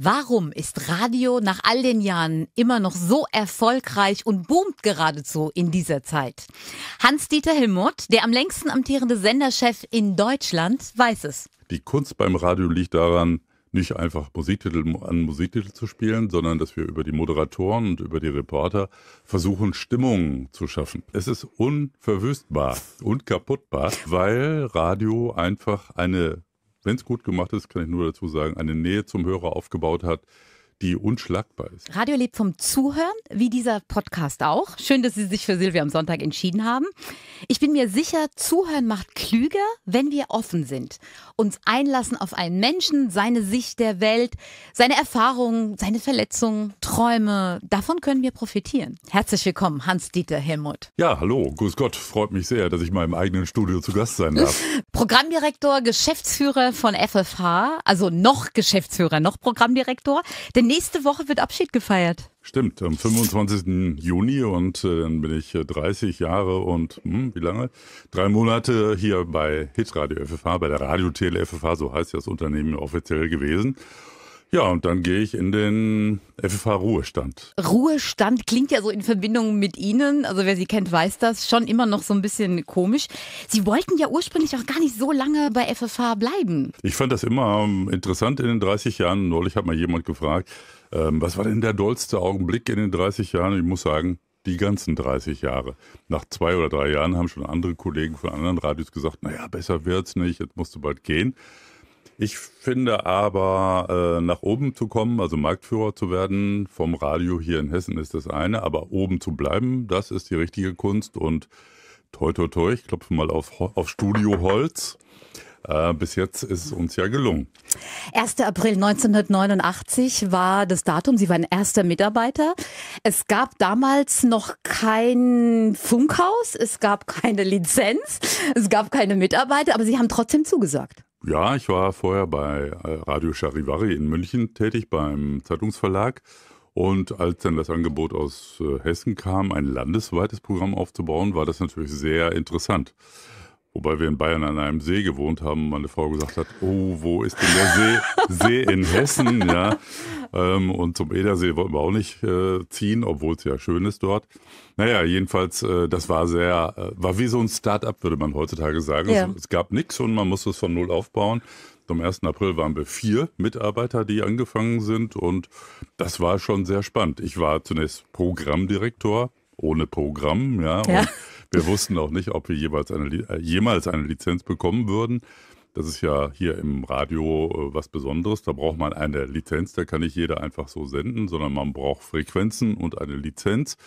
Warum ist Radio nach all den Jahren immer noch so erfolgreich und boomt geradezu in dieser Zeit? Hans-Dieter Hilmott, der am längsten amtierende Senderchef in Deutschland, weiß es. Die Kunst beim Radio liegt daran, nicht einfach Musiktitel an Musiktitel zu spielen, sondern dass wir über die Moderatoren und über die Reporter versuchen, Stimmung zu schaffen. Es ist unverwüstbar und kaputtbar, weil Radio einfach eine wenn es gut gemacht ist, kann ich nur dazu sagen, eine Nähe zum Hörer aufgebaut hat, die unschlagbar ist. Radio lebt vom Zuhören, wie dieser Podcast auch. Schön, dass Sie sich für Silvia am Sonntag entschieden haben. Ich bin mir sicher, Zuhören macht klüger, wenn wir offen sind. Uns einlassen auf einen Menschen, seine Sicht der Welt, seine Erfahrungen, seine Verletzungen, Träume. Davon können wir profitieren. Herzlich willkommen, Hans-Dieter Helmut. Ja, hallo. Grüß Gott. Freut mich sehr, dass ich mal im eigenen Studio zu Gast sein darf. Programmdirektor, Geschäftsführer von FFH, also noch Geschäftsführer, noch Programmdirektor. Denn nächste Woche wird Abschied gefeiert. Stimmt, am 25. Juni und äh, dann bin ich 30 äh, Jahre und hm, wie lange? Drei Monate hier bei Hitradio FFH, bei der Radio TL FFH, so heißt ja das Unternehmen offiziell gewesen. Ja, und dann gehe ich in den FFH Ruhestand. Ruhestand klingt ja so in Verbindung mit Ihnen, also wer Sie kennt, weiß das, schon immer noch so ein bisschen komisch. Sie wollten ja ursprünglich auch gar nicht so lange bei FFH bleiben. Ich fand das immer ähm, interessant in den 30 Jahren. Neulich hat mal jemand gefragt, ähm, was war denn der dollste Augenblick in den 30 Jahren? Ich muss sagen, die ganzen 30 Jahre. Nach zwei oder drei Jahren haben schon andere Kollegen von anderen Radios gesagt, naja, besser wird's nicht, jetzt musst du bald gehen. Ich finde aber, äh, nach oben zu kommen, also Marktführer zu werden vom Radio hier in Hessen ist das eine, aber oben zu bleiben, das ist die richtige Kunst und toi toi toi, ich klopfe mal auf, auf Studio Holz. Äh, bis jetzt ist es uns ja gelungen. 1. April 1989 war das Datum. Sie waren erster Mitarbeiter. Es gab damals noch kein Funkhaus, es gab keine Lizenz, es gab keine Mitarbeiter, aber Sie haben trotzdem zugesagt. Ja, ich war vorher bei äh, Radio Charivari in München tätig beim Zeitungsverlag. Und als dann das Angebot aus äh, Hessen kam, ein landesweites Programm aufzubauen, war das natürlich sehr interessant. Wobei wir in Bayern an einem See gewohnt haben und meine Frau gesagt hat, oh, wo ist denn der See? See in Hessen, ja. Ähm, und zum Edersee wollten wir auch nicht äh, ziehen, obwohl es ja schön ist dort. Naja, jedenfalls, äh, das war sehr, äh, war wie so ein Start-up, würde man heutzutage sagen. Ja. Es, es, gab nichts und man musste es von null aufbauen. Am 1. April waren wir vier Mitarbeiter, die angefangen sind und das war schon sehr spannend. Ich war zunächst Programmdirektor ohne Programm, ja. ja. Und wir wussten auch nicht, ob wir jeweils eine, äh, jemals eine Lizenz bekommen würden. Das ist ja hier im Radio äh, was Besonderes. Da braucht man eine Lizenz, da kann nicht jeder einfach so senden, sondern man braucht Frequenzen und eine Lizenz.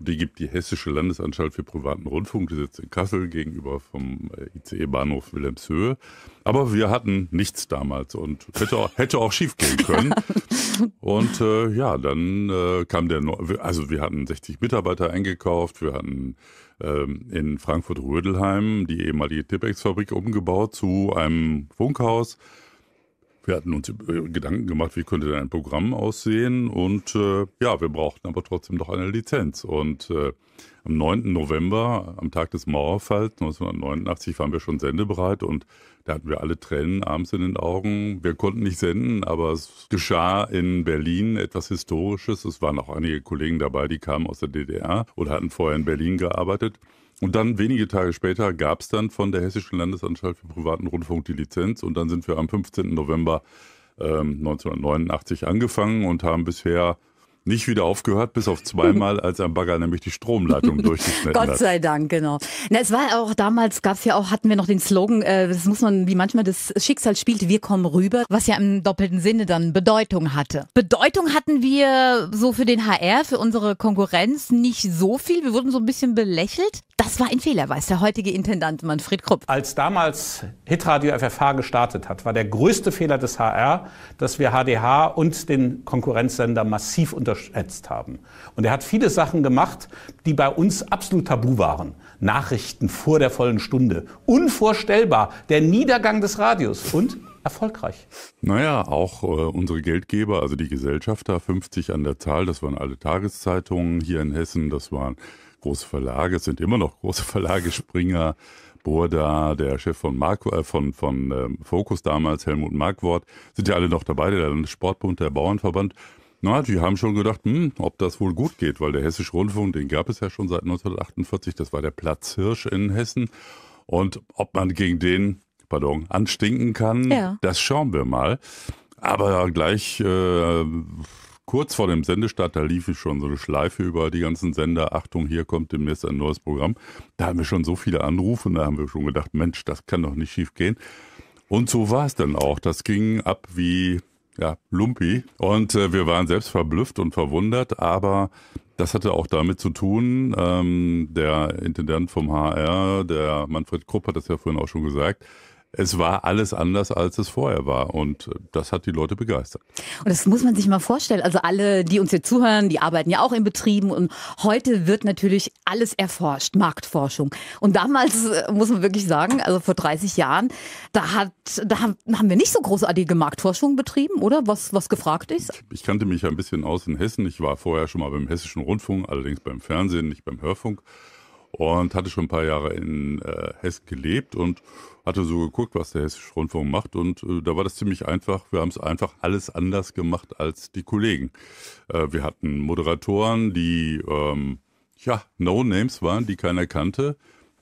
Die gibt die Hessische Landesanstalt für privaten Rundfunk, die sitzt in Kassel gegenüber vom äh, ICE-Bahnhof Wilhelmshöhe. Aber wir hatten nichts damals und hätte auch, hätte auch schief gehen können. Und äh, ja, dann äh, kam der, Neu also wir hatten 60 Mitarbeiter eingekauft, wir hatten ähm, in Frankfurt-Rödelheim die ehemalige Tippex-Fabrik umgebaut zu einem Funkhaus. Wir hatten uns äh, Gedanken gemacht, wie könnte denn ein Programm aussehen und äh, ja, wir brauchten aber trotzdem noch eine Lizenz. Und äh, am 9. November, am Tag des Mauerfalls 1989, waren wir schon sendebereit und da hatten wir alle Tränen abends in den Augen. Wir konnten nicht senden, aber es geschah in Berlin etwas Historisches. Es waren auch einige Kollegen dabei, die kamen aus der DDR oder hatten vorher in Berlin gearbeitet. Und dann wenige Tage später gab es dann von der Hessischen Landesanstalt für privaten Rundfunk die Lizenz und dann sind wir am 15. November ähm, 1989 angefangen und haben bisher nicht wieder aufgehört, bis auf zweimal, als ein Bagger nämlich die Stromleitung durchgeschnitten hat. Gott sei Dank, genau. Na, es war auch damals, gab es ja auch, hatten wir noch den Slogan, äh, das muss man, wie manchmal das Schicksal spielt, wir kommen rüber, was ja im doppelten Sinne dann Bedeutung hatte. Bedeutung hatten wir so für den HR, für unsere Konkurrenz nicht so viel. Wir wurden so ein bisschen belächelt. Das war ein Fehler, weiß der heutige Intendant Manfred Krupp. Als damals Hitradio FFH gestartet hat, war der größte Fehler des HR, dass wir HDH und den Konkurrenzsender massiv unterschätzt haben. Und er hat viele Sachen gemacht, die bei uns absolut tabu waren. Nachrichten vor der vollen Stunde. Unvorstellbar. Der Niedergang des Radios. Und erfolgreich. Naja, auch äh, unsere Geldgeber, also die Gesellschafter, 50 an der Zahl, das waren alle Tageszeitungen hier in Hessen, das waren große Verlage, es sind immer noch große Verlage, Springer, Burda, der Chef von, Marco, äh, von, von ähm, Focus damals, Helmut Markwort, sind ja alle noch dabei, der Landessportbund, der Bauernverband. Na, die haben schon gedacht, hm, ob das wohl gut geht, weil der Hessische Rundfunk, den gab es ja schon seit 1948, das war der Platzhirsch in Hessen. Und ob man gegen den pardon, anstinken kann, ja. das schauen wir mal. Aber gleich äh, kurz vor dem Sendestart, da lief ich schon so eine Schleife über die ganzen Sender. Achtung, hier kommt demnächst ein neues Programm. Da haben wir schon so viele Anrufe, und da haben wir schon gedacht, Mensch, das kann doch nicht schief gehen. Und so war es dann auch. Das ging ab wie ja, Lumpi. Und äh, wir waren selbst verblüfft und verwundert, aber das hatte auch damit zu tun, ähm, der Intendant vom HR, der Manfred Krupp hat das ja vorhin auch schon gesagt, es war alles anders, als es vorher war. Und äh, das hat die Leute begeistert. Und das muss man sich mal vorstellen. Also alle, die uns hier zuhören, die arbeiten ja auch in Betrieben. Und heute wird natürlich alles erforscht, Marktforschung. Und damals äh, muss man wirklich sagen, also vor 30 Jahren, da, hat, da haben wir nicht so großartige Marktforschung betrieben, oder? Was, was gefragt ist? Ich kannte mich ja ein bisschen aus in Hessen. Ich war vorher schon mal beim Hessischen Rundfunk, allerdings beim Fernsehen, nicht beim Hörfunk und hatte schon ein paar Jahre in äh, Hessen gelebt und hatte so geguckt, was der Hessische Rundfunk macht und äh, da war das ziemlich einfach. Wir haben es einfach alles anders gemacht als die Kollegen. Äh, wir hatten Moderatoren, die ähm, ja No Names waren, die keiner kannte.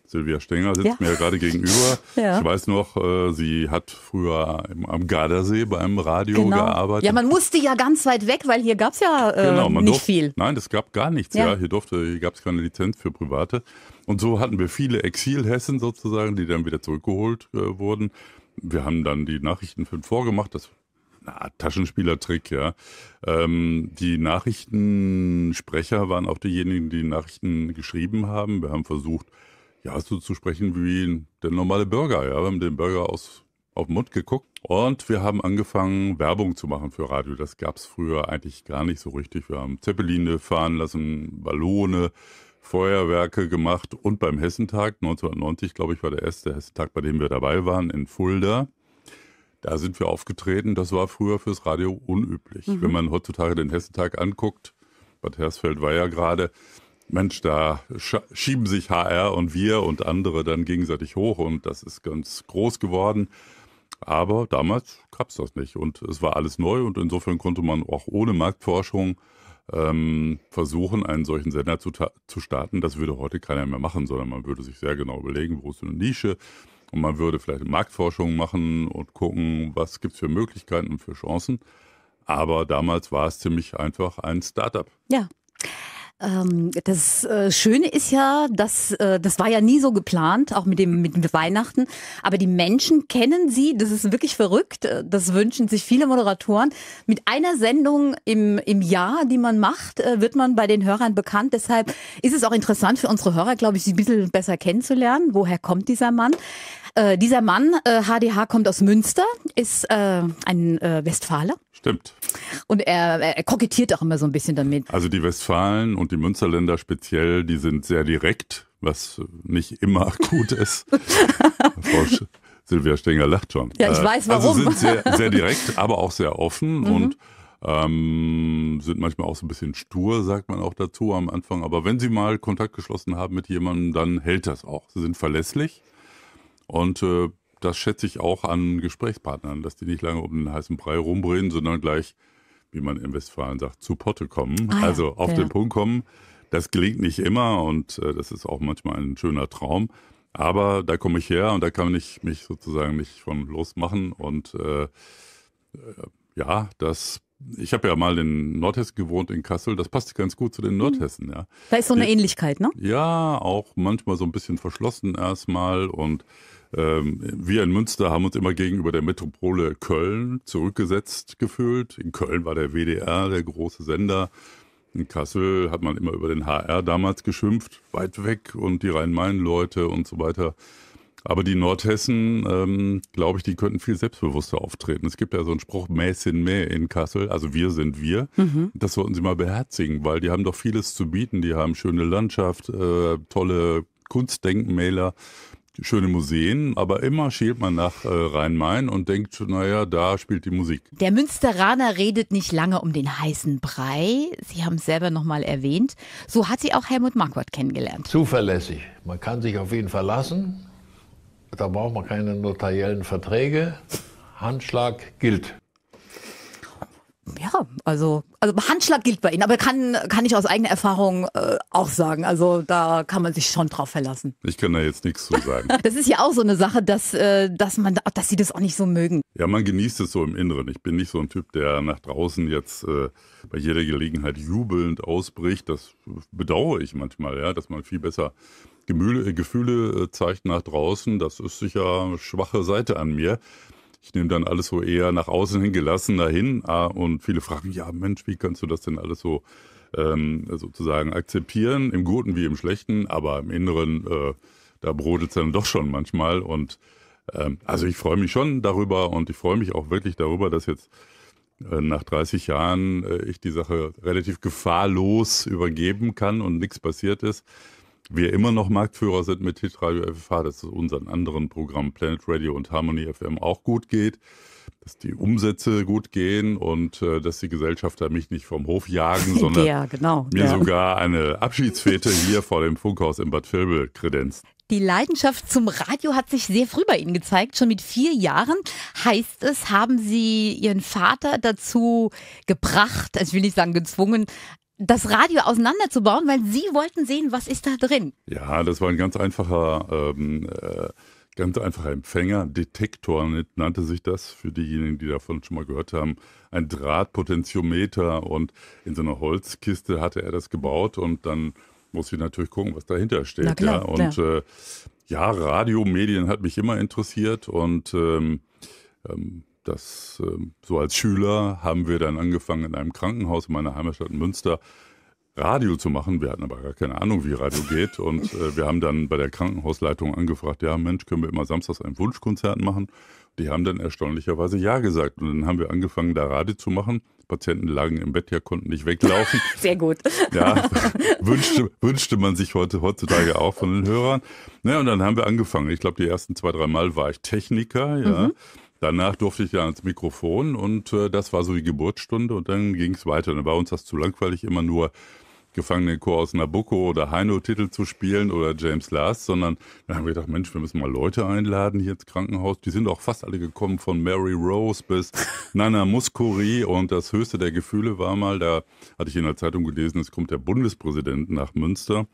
Silvia Stenger sitzt ja. mir gerade gegenüber. ja. Ich weiß noch, äh, sie hat früher am Gardasee beim Radio genau. gearbeitet. Ja, man musste ja ganz weit weg, weil hier gab es ja äh, genau, nicht durfte, viel. Nein, es gab gar nichts. Ja. ja hier hier gab es keine Lizenz für Private. Und so hatten wir viele Exilhessen sozusagen, die dann wieder zurückgeholt äh, wurden. Wir haben dann die Nachrichten für vorgemacht. Das na, Taschenspielertrick, ja. Ähm, die Nachrichtensprecher waren auch diejenigen, die Nachrichten geschrieben haben. Wir haben versucht, ja, so zu sprechen wie der normale Bürger. Ja, wir haben den Bürger aus, auf den Mund geguckt und wir haben angefangen, Werbung zu machen für Radio. Das gab es früher eigentlich gar nicht so richtig. Wir haben Zeppeline fahren lassen, Ballone, Feuerwerke gemacht und beim Hessentag 1990, glaube ich, war der erste Hessentag, bei dem wir dabei waren in Fulda. Da sind wir aufgetreten. Das war früher fürs Radio unüblich. Mhm. Wenn man heutzutage den Hessentag anguckt, Bad Hersfeld war ja gerade, Mensch, da schieben sich HR und wir und andere dann gegenseitig hoch und das ist ganz groß geworden. Aber damals gab es das nicht und es war alles neu und insofern konnte man auch ohne Marktforschung ähm, versuchen, einen solchen Sender zu, zu starten. Das würde heute keiner mehr machen, sondern man würde sich sehr genau überlegen, wo ist eine Nische und man würde vielleicht Marktforschung machen und gucken, was gibt es für Möglichkeiten und für Chancen. Aber damals war es ziemlich einfach ein Startup. Ja. Ähm, das äh, Schöne ist ja, dass äh, das war ja nie so geplant, auch mit dem mit Weihnachten. Aber die Menschen kennen sie. Das ist wirklich verrückt. Äh, das wünschen sich viele Moderatoren. Mit einer Sendung im im Jahr, die man macht, äh, wird man bei den Hörern bekannt. Deshalb ist es auch interessant für unsere Hörer, glaube ich, sie ein bisschen besser kennenzulernen. Woher kommt dieser Mann? Äh, dieser Mann, HDH, äh, kommt aus Münster, ist ein Westfaler Stimmt. Und er, er, kokettiert auch immer so ein bisschen damit. Also die Westfalen und die Münsterländer speziell, die sind sehr direkt, was nicht immer gut ist. Frau Silvia Stenger lacht schon. Ja, ich äh, weiß also warum. Also sind sehr, sehr direkt, aber auch sehr offen mhm. und ähm, sind manchmal auch so ein bisschen stur, sagt man auch dazu am Anfang. Aber wenn sie mal Kontakt geschlossen haben mit jemandem, dann hält das auch. Sie sind verlässlich und äh, das schätze ich auch an Gesprächspartnern, dass die nicht lange um den heißen Brei rumreden, sondern gleich, wie man in Westfalen sagt, zu Potte kommen. Ah, also ja. auf den Punkt kommen. Das gelingt nicht immer und äh, das ist auch manchmal ein schöner Traum. Aber da komme ich her und da kann ich mich sozusagen nicht von losmachen. Und äh, äh, ja, das ich habe ja mal in Nordhessen gewohnt, in Kassel. Das passt ganz gut zu den mhm. Nordhessen, ja. Da ist so eine Ähnlichkeit, ne? Ja, auch manchmal so ein bisschen verschlossen erstmal und ähm, wir in Münster haben uns immer gegenüber der Metropole Köln zurückgesetzt gefühlt. In Köln war der WDR der große Sender. In Kassel hat man immer über den HR damals geschimpft, weit weg und die Rhein-Main-Leute und so weiter. Aber die Nordhessen, ähm, glaube ich, die könnten viel selbstbewusster auftreten. Es gibt ja so einen Spruch, Mäßin sind mehr in Kassel, also wir sind wir. Mhm. Das sollten sie mal beherzigen, weil die haben doch vieles zu bieten. Die haben schöne Landschaft, äh, tolle Kunstdenkmäler schöne Museen, aber immer schielt man nach äh, Rhein-Main und denkt, naja, da spielt die Musik. Der Münsteraner redet nicht lange um den heißen Brei. Sie haben es selber nochmal erwähnt. So hat sie auch Helmut Marquardt kennengelernt. Zuverlässig. Man kann sich auf ihn verlassen. Da braucht man keine notariellen Verträge. Handschlag gilt ja, also, also Handschlag gilt bei Ihnen, aber kann, kann ich aus eigener Erfahrung äh, auch sagen. Also da kann man sich schon drauf verlassen. Ich kann da jetzt nichts zu sagen. das ist ja auch so eine Sache, dass, äh, dass, man, dass Sie das auch nicht so mögen. Ja, man genießt es so im Inneren. Ich bin nicht so ein Typ, der nach draußen jetzt äh, bei jeder Gelegenheit jubelnd ausbricht. Das bedauere ich manchmal, ja, dass man viel besser Gemühle, Gefühle äh, zeigt nach draußen. Das ist sicher eine schwache Seite an mir ich nehme dann alles so eher nach außen hin gelassener hin. Ah, und viele fragen, ja Mensch, wie kannst du das denn alles so ähm, sozusagen akzeptieren, im Guten wie im Schlechten, aber im Inneren, äh, da brodelt es dann doch schon manchmal. Und ähm, also ich freue mich schon darüber und ich freue mich auch wirklich darüber, dass jetzt äh, nach 30 Jahren äh, ich die Sache relativ gefahrlos übergeben kann und nichts passiert ist wir immer noch Marktführer sind mit Hitradio FFH, dass es unseren anderen Programmen Planet Radio und Harmony FM auch gut geht, dass die Umsätze gut gehen und äh, dass die Gesellschafter mich nicht vom Hof jagen, sondern ja, genau, mir ja. sogar eine Abschiedsfete hier vor dem Funkhaus in Bad Vilbel kredenzen. Die Leidenschaft zum Radio hat sich sehr früh bei Ihnen gezeigt. Schon mit vier Jahren heißt es, haben Sie Ihren Vater dazu gebracht, also ich will nicht sagen gezwungen, das Radio auseinanderzubauen, weil sie wollten sehen, was ist da drin. Ja, das war ein ganz einfacher, ähm, äh, ganz einfacher Empfänger, Detektor nannte sich das, für diejenigen, die davon schon mal gehört haben, ein Drahtpotentiometer und in so einer Holzkiste hatte er das gebaut und dann muss ich natürlich gucken, was dahinter steht. Na klar, ja, und klar. Äh, ja, Radiomedien hat mich immer interessiert und ähm, ähm, das ähm, so als Schüler haben wir dann angefangen, in einem Krankenhaus in meiner Heimatstadt Münster Radio zu machen. Wir hatten aber gar keine Ahnung, wie Radio geht. Und äh, wir haben dann bei der Krankenhausleitung angefragt, ja Mensch, können wir immer samstags ein Wunschkonzert machen? Die haben dann erstaunlicherweise Ja gesagt. Und dann haben wir angefangen, da Radio zu machen. Patienten lagen im Bett, ja, konnten nicht weglaufen. Sehr gut. Ja, wünschte, wünschte man sich heute, heutzutage auch von den Hörern. Ja, und dann haben wir angefangen. Ich glaube, die ersten zwei, drei Mal war ich Techniker, ja. Mhm. Danach durfte ich ja ans Mikrofon und äh, das war so die Geburtsstunde und dann ging es weiter. Dann war uns das zu langweilig, immer nur Gefangenenchor aus Nabucco oder Heino-Titel zu spielen oder James Last, sondern dann haben wir gedacht, Mensch, wir müssen mal Leute einladen hier ins Krankenhaus. Die sind auch fast alle gekommen, von Mary Rose bis Nana Muscuri und das höchste der Gefühle war mal, da hatte ich in der Zeitung gelesen, es kommt der Bundespräsident nach Münster.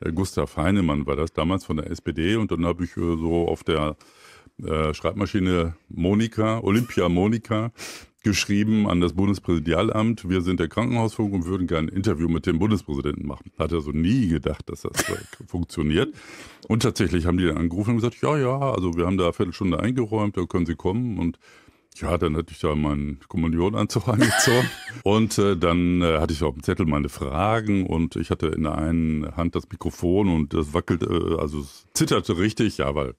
Äh, Gustav Heinemann war das damals von der SPD und dann habe ich äh, so auf der äh, Schreibmaschine Monika, Olympia Monika, geschrieben an das Bundespräsidialamt. Wir sind der Krankenhausfunk und würden gerne ein Interview mit dem Bundespräsidenten machen. Hat er so nie gedacht, dass das äh, funktioniert. Und tatsächlich haben die dann angerufen und gesagt, ja, ja, also wir haben da eine Viertelstunde eingeräumt, da können Sie kommen. Und ja, dann hatte ich da meinen Kommunionanzug angezogen und äh, dann äh, hatte ich auf dem Zettel meine Fragen und ich hatte in der einen Hand das Mikrofon und das wackelte, äh, also es zitterte richtig, ja, weil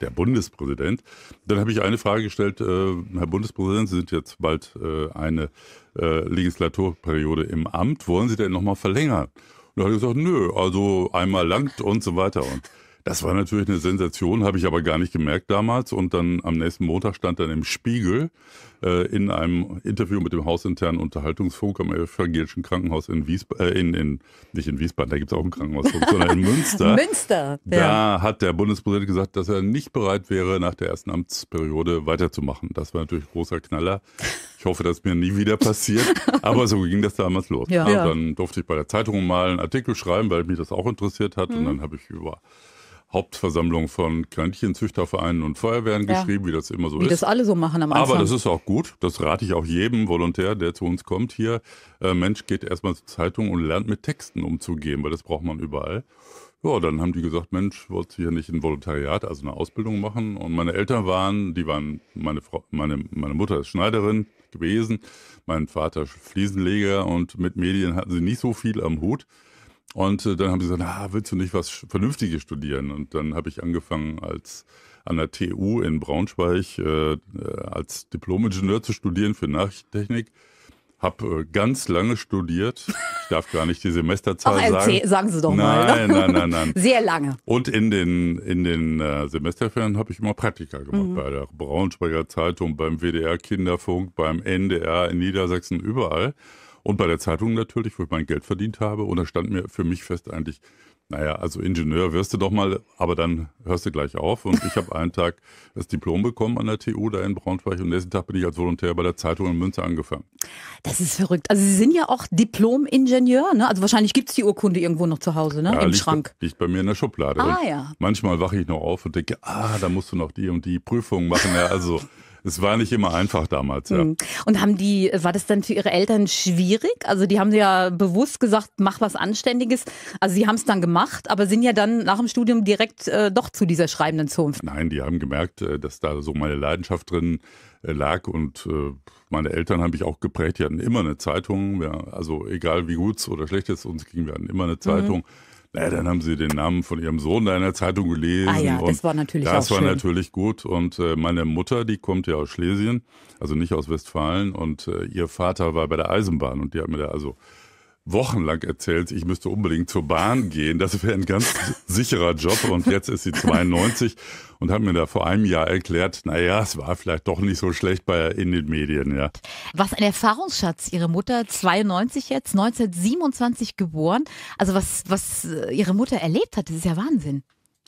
der Bundespräsident. Dann habe ich eine Frage gestellt, äh, Herr Bundespräsident, Sie sind jetzt bald äh, eine Legislaturperiode im Amt, wollen Sie denn nochmal verlängern? Und da hat er gesagt, nö, also einmal langt und so weiter und das war natürlich eine Sensation, habe ich aber gar nicht gemerkt damals. Und dann am nächsten Montag stand dann im Spiegel äh, in einem Interview mit dem hausinternen Unterhaltungsfunk am evangelischen Krankenhaus in Wiesbaden, äh, in, in, nicht in Wiesbaden, da gibt es auch ein Krankenhaus, sondern in Münster. Münster, ja. Da hat der Bundespräsident gesagt, dass er nicht bereit wäre, nach der ersten Amtsperiode weiterzumachen. Das war natürlich ein großer Knaller. Ich hoffe, dass es mir nie wieder passiert. Aber so ging das damals los. Ja. ja. Dann durfte ich bei der Zeitung mal einen Artikel schreiben, weil mich das auch interessiert hat. Mhm. Und dann habe ich über Hauptversammlung von Kaninchenzüchtervereinen und Feuerwehren ja. geschrieben, wie das immer so wie ist. Wie das alle so machen am Anfang. Aber das ist auch gut. Das rate ich auch jedem Volontär, der zu uns kommt hier. Äh, Mensch, geht erstmal zur Zeitung und lernt mit Texten umzugehen, weil das braucht man überall. Ja, dann haben die gesagt, Mensch, wolltest du hier nicht ein Volontariat, also eine Ausbildung machen? Und meine Eltern waren, die waren, meine Frau, meine, meine Mutter ist Schneiderin gewesen, mein Vater Fliesenleger und mit Medien hatten sie nicht so viel am Hut. Und äh, dann haben sie gesagt, na, willst du nicht was Vernünftiges studieren? Und dann habe ich angefangen als an der TU in Braunschweig äh, äh, als Diplom-Ingenieur zu studieren für Nachrichtentechnik. Hab äh, ganz lange studiert. Ich darf gar nicht die Semesterzahl Ach, sagen. sagen Sie doch nein, mal. Ne? Nein, nein, nein, Sehr lange. Und in den, in den äh, Semesterferien habe ich immer Praktika gemacht. Mhm. Bei der Braunschweiger Zeitung, beim WDR Kinderfunk, beim NDR in Niedersachsen, überall. Und bei der Zeitung natürlich, wo ich mein Geld verdient habe. Und da stand mir für mich fest eigentlich, naja, also Ingenieur wirst du doch mal, aber dann hörst du gleich auf. Und ich habe einen Tag das Diplom bekommen an der TU da in Braunschweig und nächsten Tag bin ich als Volontär bei der Zeitung in Münster angefangen. Das ist verrückt. Also Sie sind ja auch Diplom-Ingenieur, ne? Also wahrscheinlich gibt es die Urkunde irgendwo noch zu Hause, ne? Ja, Im liegt Schrank. Bei, liegt bei mir in der Schublade. Ah, ja. Manchmal wache ich noch auf und denke, ah, da musst du noch die und die Prüfung machen. Ja, also Es war nicht immer einfach damals, ja. Hm. Und haben die, war das dann für ihre Eltern schwierig? Also die haben ja bewusst gesagt, mach was Anständiges. Also sie haben es dann gemacht, aber sind ja dann nach dem Studium direkt äh, doch zu dieser schreibenden Zunft. Nein, die haben gemerkt, äh, dass da so meine Leidenschaft drin äh, lag und äh, meine Eltern haben mich auch geprägt. Die hatten immer eine Zeitung, also egal wie gut es oder schlecht es uns ging, wir hatten immer eine mhm. Zeitung. Mhm. Naja, dann haben sie den Namen von ihrem Sohn da in der Zeitung gelesen. Ah ja, das war natürlich Das war schön. natürlich gut. Und äh, meine Mutter, die kommt ja aus Schlesien, also nicht aus Westfalen. Und äh, ihr Vater war bei der Eisenbahn und die hat mir da also wochenlang erzählt, ich müsste unbedingt zur Bahn gehen. Das wäre ein ganz sicherer Job. Und jetzt ist sie 92 und hat mir da vor einem Jahr erklärt, naja, es war vielleicht doch nicht so schlecht bei in den Medien, ja. Was ein Erfahrungsschatz, ihre Mutter 92 jetzt, 1927 geboren. Also was, was äh, ihre Mutter erlebt hat, das ist ja Wahnsinn.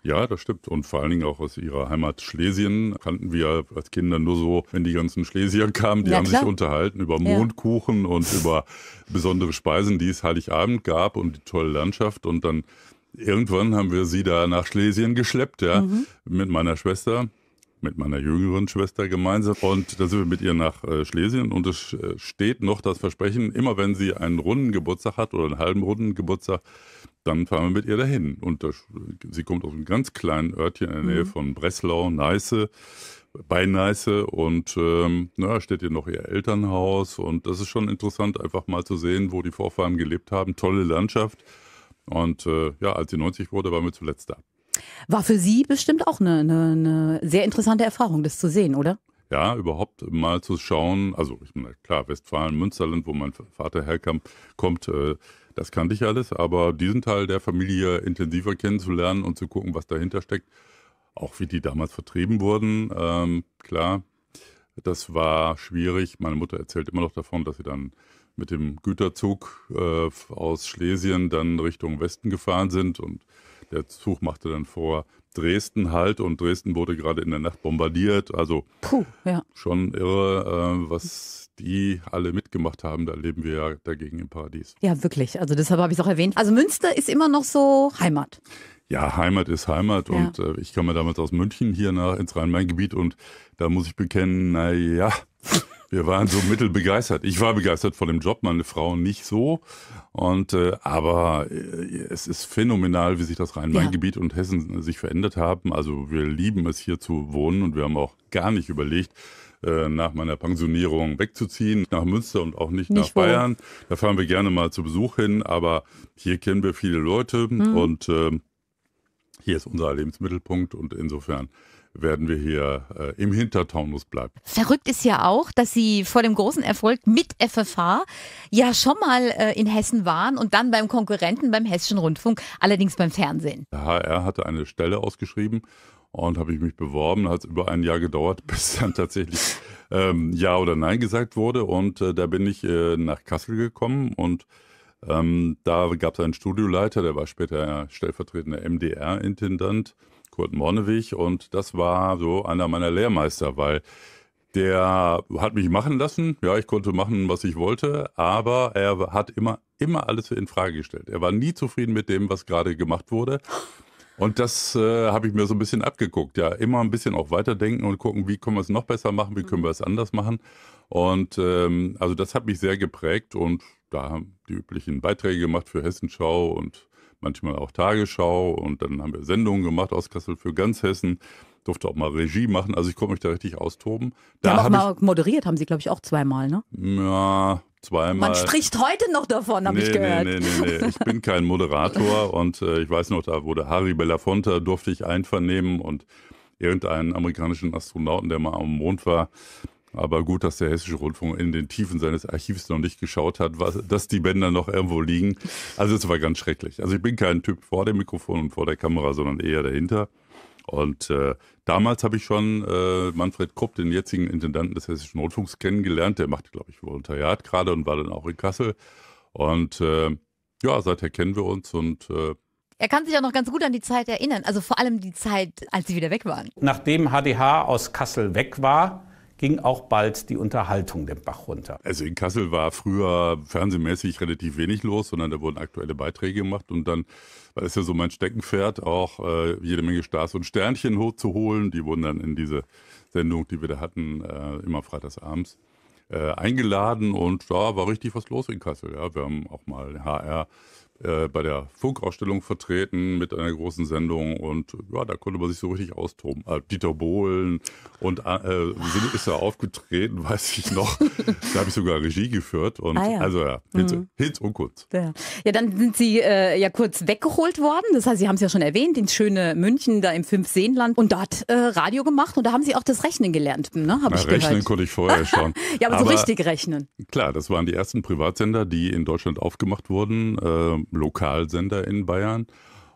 Ja, das stimmt. Und vor allen Dingen auch aus ihrer Heimat Schlesien kannten wir als Kinder nur so, wenn die ganzen Schlesier kamen, die ja, haben klar. sich unterhalten über Mondkuchen ja. und über besondere Speisen, die es Heiligabend gab und die tolle Landschaft. Und dann irgendwann haben wir sie da nach Schlesien geschleppt, ja, mhm. mit meiner Schwester mit meiner jüngeren Schwester gemeinsam. Und da sind wir mit ihr nach äh, Schlesien. Und es äh, steht noch das Versprechen, immer wenn sie einen runden Geburtstag hat oder einen halben runden Geburtstag, dann fahren wir mit ihr dahin. Und das, sie kommt aus einem ganz kleinen Örtchen in der Nähe mhm. von Breslau, Neiße bei Neiße und ähm, na, steht hier noch ihr Elternhaus und das ist schon interessant, einfach mal zu sehen, wo die Vorfahren gelebt haben. Tolle Landschaft und äh, ja, als sie 90 wurde, waren wir zuletzt da. War für Sie bestimmt auch eine, eine, eine sehr interessante Erfahrung, das zu sehen, oder? ja, überhaupt mal zu schauen, also meine, klar, Westfalen, Münsterland, wo mein Vater herkommt, kommt, äh, das kannte ich alles, aber diesen Teil der Familie intensiver kennenzulernen und zu gucken, was dahinter steckt, auch wie die damals vertrieben wurden, ähm, klar, das war schwierig. Meine Mutter erzählt immer noch davon, dass sie dann mit dem Güterzug äh, aus Schlesien dann Richtung Westen gefahren sind und der Zug machte dann vor Dresden halt und Dresden wurde gerade in der Nacht bombardiert. Also Puh, ja. schon irre, äh, was die alle mitgemacht haben. Da leben wir ja dagegen im Paradies. Ja, wirklich. Also deshalb habe ich es auch erwähnt. Also Münster ist immer noch so Heimat. Ja, Heimat ist Heimat ja. und äh, ich kam ja damals aus München hier nach ins Rhein-Main-Gebiet und da muss ich bekennen, naja, wir waren so mittelbegeistert. Ich war begeistert von dem Job, meine Frau nicht so. Und äh, aber äh, es ist phänomenal, wie sich das Rhein-Main-Gebiet ja. und Hessen sich verändert haben. Also wir lieben es hier zu wohnen und wir haben auch gar nicht überlegt, äh, nach meiner Pensionierung wegzuziehen, nach Münster und auch nicht, nicht nach wohl. Bayern. Da fahren wir gerne mal zu Besuch hin, aber hier kennen wir viele Leute mhm. und äh, hier ist unser Lebensmittelpunkt und insofern werden wir hier äh, im Hintertaunus bleiben. Verrückt ist ja auch, dass Sie vor dem großen Erfolg mit FFH ja schon mal äh, in Hessen waren und dann beim Konkurrenten beim Hessischen Rundfunk, allerdings beim Fernsehen. Der HR hatte eine Stelle ausgeschrieben und habe ich mich beworben. Hat über ein Jahr gedauert, bis dann tatsächlich ähm, Ja oder Nein gesagt wurde. Und äh, da bin ich äh, nach Kassel gekommen und ähm, da gab es einen Studioleiter, der war später stellvertretender MDR-Intendant. Kurt Mornewig und das war so einer meiner Lehrmeister, weil der hat mich machen lassen. Ja, ich konnte machen, was ich wollte, aber er hat immer, immer alles in Frage gestellt. Er war nie zufrieden mit dem, was gerade gemacht wurde. Und das äh, habe ich mir so ein bisschen abgeguckt. Ja, immer ein bisschen auch weiterdenken und gucken, wie können wir es noch besser machen, wie können wir es anders machen. Und ähm, also das hat mich sehr geprägt und da haben die üblichen Beiträge gemacht für Hessenschau und manchmal auch Tagesschau und dann haben wir Sendungen gemacht aus Kassel für ganz Hessen. Durfte auch mal Regie machen, also ich konnte mich da richtig austoben. Da ja, haben mal moderiert haben Sie, glaube ich, auch zweimal, ne? Ja, zweimal. Man spricht heute noch davon, habe nee, ich gehört. Nee, nee, nee, Ich bin kein Moderator und äh, ich weiß noch, da wurde Harry Belafonte, durfte ich einvernehmen und irgendeinen amerikanischen Astronauten, der mal am Mond war, aber gut, dass der Hessische Rundfunk in den Tiefen seines Archivs noch nicht geschaut hat, was, dass die Bänder noch irgendwo liegen. Also es war ganz schrecklich. Also ich bin kein Typ vor dem Mikrofon und vor der Kamera, sondern eher dahinter. Und äh, damals habe ich schon äh, Manfred Krupp, den jetzigen Intendanten des Hessischen Rundfunks, kennengelernt. Der machte, glaube ich, Volontariat gerade und war dann auch in Kassel. Und äh, ja, seither kennen wir uns und äh, er kann sich auch noch ganz gut an die Zeit erinnern, also vor allem die Zeit, als sie wieder weg waren. Nachdem HDH aus Kassel weg war, ging auch bald die Unterhaltung den Bach runter. Also in Kassel war früher fernsehmäßig relativ wenig los, sondern da wurden aktuelle Beiträge gemacht und dann war es ja so mein Steckenpferd, auch äh, jede Menge Stars und Sternchen hochzuholen. Die wurden dann in diese Sendung, die wir da hatten, äh, immer freitagsabends äh, eingeladen und da war richtig was los in Kassel. Ja. Wir haben auch mal HR äh, bei der Funkausstellung vertreten mit einer großen Sendung und ja, da konnte man sich so richtig austoben. Äh, Dieter Bohlen und äh, äh ist da aufgetreten, weiß ich noch. da habe ich sogar Regie geführt und ah, ja. also ja, Hit, mhm. Hit und kurz. Ja. ja. dann sind Sie äh, ja kurz weggeholt worden. Das heißt, Sie haben es ja schon erwähnt, ins schöne München, da im Fünfseenland und dort äh, Radio gemacht und da haben Sie auch das Rechnen gelernt, ne? Na, rechnen gehört. konnte ich vorher schon. ja, aber, aber so richtig rechnen. Klar, das waren die ersten Privatsender, die in Deutschland aufgemacht wurden. Lokalsender in Bayern.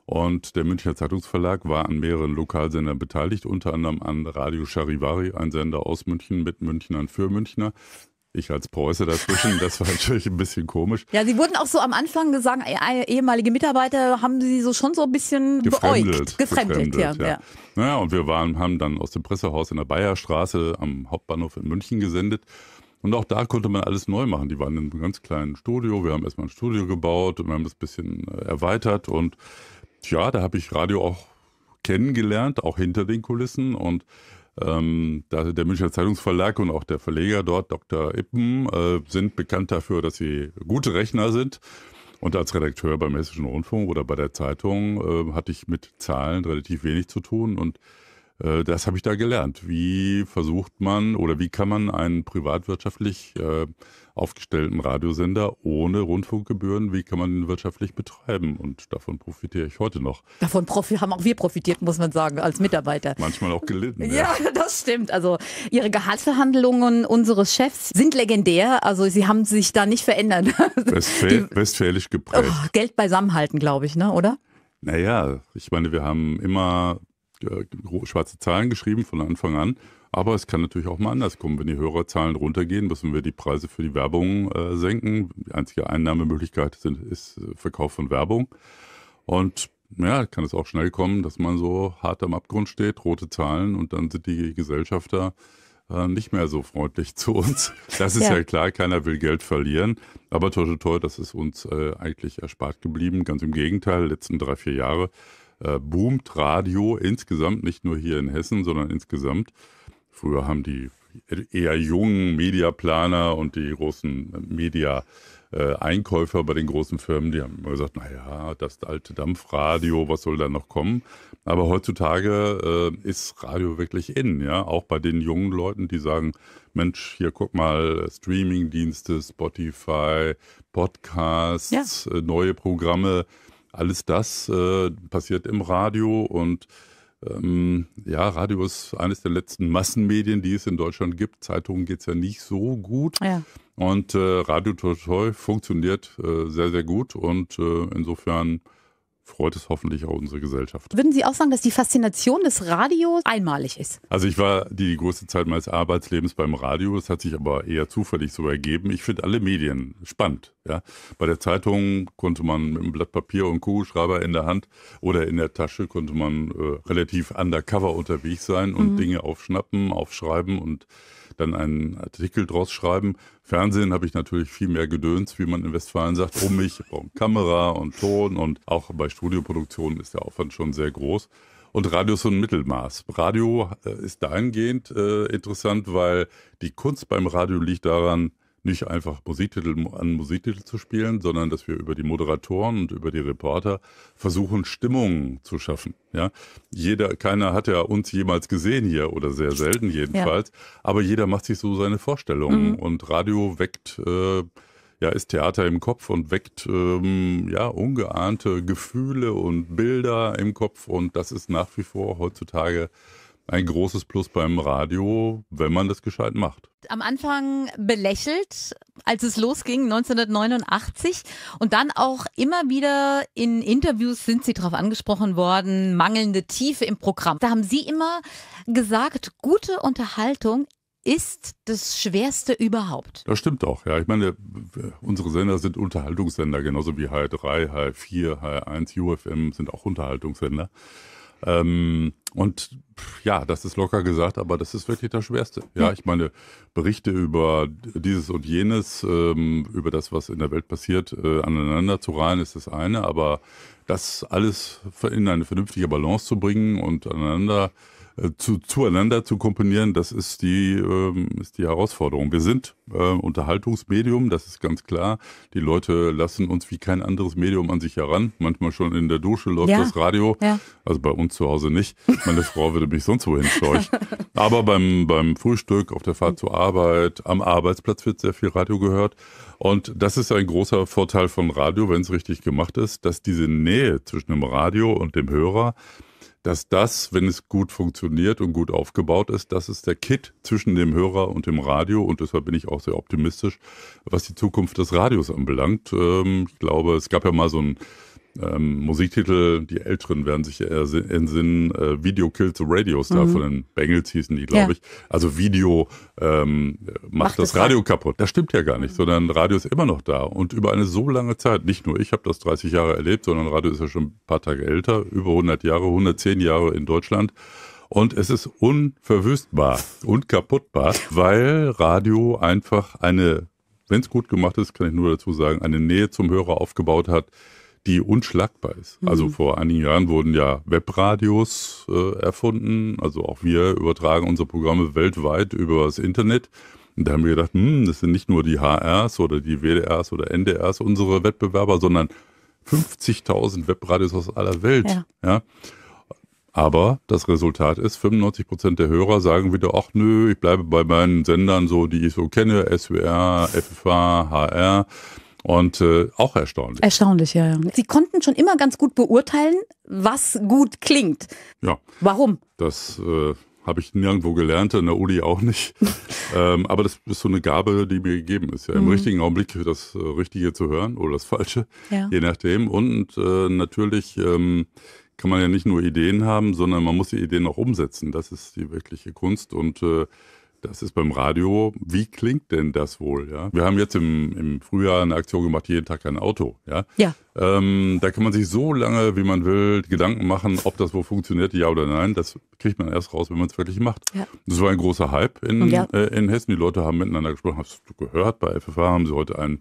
Und der Münchner Zeitungsverlag war an mehreren Lokalsendern beteiligt, unter anderem an Radio Charivari, ein Sender aus München mit Münchnern für Münchner. Ich als Preuße dazwischen, das war natürlich ein bisschen komisch. Ja, sie wurden auch so am Anfang gesagt, ehemalige Mitarbeiter haben sie so schon so ein bisschen gefremdelt. Beäugt. Gefremdelt, gefremdelt ja, ja. ja. Naja, und wir waren, haben dann aus dem Pressehaus in der Bayerstraße am Hauptbahnhof in München gesendet. Und auch da konnte man alles neu machen. Die waren in einem ganz kleinen Studio. Wir haben erstmal ein Studio gebaut und wir haben das ein bisschen äh, erweitert. Und ja, da habe ich Radio auch kennengelernt, auch hinter den Kulissen. Und ähm, der Münchner Zeitungsverlag und auch der Verleger dort, Dr. Ippen, äh, sind bekannt dafür, dass sie gute Rechner sind. Und als Redakteur beim Hessischen Rundfunk oder bei der Zeitung äh, hatte ich mit Zahlen relativ wenig zu tun. Und äh, das habe ich da gelernt. Wie versucht man oder wie kann man einen privatwirtschaftlich äh, aufgestellten Radiosender ohne Rundfunkgebühren, wie kann man ihn wirtschaftlich betreiben? Und davon profitiere ich heute noch. Davon haben auch wir profitiert, muss man sagen, als Mitarbeiter. Manchmal auch gelitten. ja, ja, das stimmt. Also Ihre Gehaltsverhandlungen unseres Chefs sind legendär. Also Sie haben sich da nicht verändert. Westfäl Die, westfälisch geprägt. Oh, Geld beisammenhalten, glaube ich, ne? oder? Naja, ich meine, wir haben immer schwarze Zahlen geschrieben von Anfang an. Aber es kann natürlich auch mal anders kommen. Wenn die Hörerzahlen runtergehen, müssen wir die Preise für die Werbung äh, senken. Die einzige Einnahmemöglichkeit sind, ist äh, Verkauf von Werbung. Und ja, kann es auch schnell kommen, dass man so hart am Abgrund steht, rote Zahlen und dann sind die Gesellschafter äh, nicht mehr so freundlich zu uns. Das ist ja. ja. klar, keiner will Geld verlieren. Aber toi, toi, das ist uns äh, eigentlich erspart geblieben. Ganz im Gegenteil, letzten drei, vier Jahre äh, boomt Radio insgesamt, nicht nur hier in Hessen, sondern insgesamt. Früher haben die eher jungen Mediaplaner und die großen äh, Media- Einkäufer bei den großen Firmen, die haben immer gesagt, naja, das alte Dampfradio, was soll da noch kommen? Aber heutzutage äh, ist Radio wirklich in, ja, auch bei den jungen Leuten, die sagen, Mensch, hier guck mal, Streamingdienste, Spotify, Podcasts, ja. äh, neue Programme, alles das äh, passiert im Radio und ähm, ja, Radio ist eines der letzten Massenmedien, die es in Deutschland gibt. Zeitungen geht es ja nicht so gut. Ja. Und äh, Radio Total funktioniert äh, sehr, sehr gut und äh, insofern freut es hoffentlich auch unsere Gesellschaft. Würden Sie auch sagen, dass die Faszination des Radios einmalig ist? Also ich war die größte Zeit meines Arbeitslebens beim Radio. Das hat sich aber eher zufällig so ergeben. Ich finde alle Medien spannend. Ja? Bei der Zeitung konnte man mit einem Blatt Papier und Kugelschreiber in der Hand oder in der Tasche konnte man äh, relativ undercover unterwegs sein und mhm. Dinge aufschnappen, aufschreiben und dann einen Artikel draus schreiben. Fernsehen habe ich natürlich viel mehr Gedöns, wie man in Westfalen sagt, um mich. um Kamera und Ton und auch bei Studioproduktionen ist der Aufwand schon sehr groß. Und Radio ist so ein Mittelmaß. Radio äh, ist dahingehend äh, interessant, weil die Kunst beim Radio liegt daran, nicht einfach Musiktitel an Musiktitel zu spielen, sondern dass wir über die Moderatoren und über die Reporter versuchen, Stimmungen zu schaffen. Ja, jeder, keiner hat ja uns jemals gesehen hier oder sehr selten jedenfalls, ja. aber jeder macht sich so seine Vorstellungen mhm. und Radio weckt, äh, ja, ist Theater im Kopf und weckt, ähm, ja, ungeahnte Gefühle und Bilder im Kopf und das ist nach wie vor heutzutage ein großes Plus beim Radio, wenn man das gescheit macht. Am Anfang belächelt, als es losging 1989 und dann auch immer wieder in Interviews sind Sie darauf angesprochen worden, mangelnde Tiefe im Programm. Da haben Sie immer gesagt, gute Unterhaltung ist das Schwerste überhaupt. Das stimmt auch, ja. Ich meine, unsere Sender sind Unterhaltungssender, genauso wie H3, H4, H1, UFM sind auch Unterhaltungssender. Ähm, und ja, das ist locker gesagt, aber das ist wirklich das Schwerste. Ja, ich meine, Berichte über dieses und jenes, ähm, über das, was in der Welt passiert, äh, aneinander zu reihen, ist das eine, aber das alles in eine vernünftige Balance zu bringen und aneinander äh, äh, zu, zueinander zu komponieren, das ist die, ähm, ist die Herausforderung. Wir sind äh, Unterhaltungsmedium, das ist ganz klar. Die Leute lassen uns wie kein anderes Medium an sich heran. Manchmal schon in der Dusche läuft ja. das Radio. Ja. Also bei uns zu Hause nicht. Meine Frau würde mich sonst wohin scheuchen. Aber beim, beim Frühstück, auf der Fahrt zur Arbeit, am Arbeitsplatz wird sehr viel Radio gehört. Und das ist ein großer Vorteil von Radio, wenn es richtig gemacht ist, dass diese Nähe zwischen dem Radio und dem Hörer dass das, wenn es gut funktioniert und gut aufgebaut ist, das ist der Kit zwischen dem Hörer und dem Radio. Und deshalb bin ich auch sehr optimistisch, was die Zukunft des Radios anbelangt. Ähm, ich glaube, es gab ja mal so ein ähm, Musiktitel, die Älteren werden sich entsinnen, äh, Video Kills the Radio Star mhm. von den Bengals hießen die, glaube ja. ich. Also Video ähm, macht, macht das Radio halt. kaputt. Das stimmt ja gar nicht, mhm. sondern Radio ist immer noch da und über eine so lange Zeit, nicht nur ich habe das 30 Jahre erlebt, sondern Radio ist ja schon ein paar Tage älter, über 100 Jahre, 110 Jahre in Deutschland. Und es ist unverwüstbar und kaputtbar, weil Radio einfach eine, wenn es gut gemacht ist, kann ich nur dazu sagen, eine Nähe zum Hörer aufgebaut hat, die unschlagbar ist. Mhm. Also vor einigen Jahren wurden ja Webradios äh, erfunden. Also auch wir übertragen unsere Programme weltweit über das Internet. Und da haben wir gedacht, hm, das sind nicht nur die HRs oder die WDRs oder NDRs unsere Wettbewerber, sondern 50.000 Webradios aus aller Welt. Ja. ja. Aber das Resultat ist, 95 der Hörer sagen wieder, ach nö, ich bleibe bei meinen Sendern so, die ich so kenne, SWR, FFH, HR. Und äh, auch erstaunlich. Erstaunlich, ja, ja. Sie konnten schon immer ganz gut beurteilen, was gut klingt. Ja. Warum? Das äh, habe ich nirgendwo gelernt, in der Uni auch nicht. ähm, aber das ist so eine Gabe, die mir gegeben ist. Ja, Im mhm. richtigen Augenblick das äh, Richtige zu hören oder das Falsche, ja. je nachdem. Und äh, natürlich ähm, kann man ja nicht nur Ideen haben, sondern man muss die Ideen auch umsetzen. Das ist die wirkliche Kunst. Und äh, das ist beim Radio, wie klingt denn das wohl? Ja? Wir haben jetzt im, im Frühjahr eine Aktion gemacht, jeden Tag ein Auto. Ja. ja. Ähm, da kann man sich so lange, wie man will, Gedanken machen, ob das wohl funktioniert, ja oder nein. Das kriegt man erst raus, wenn man es wirklich macht. Ja. Das war ein großer Hype in, ja. äh, in Hessen. Die Leute haben miteinander gesprochen, hast du gehört, bei FFH haben sie heute einen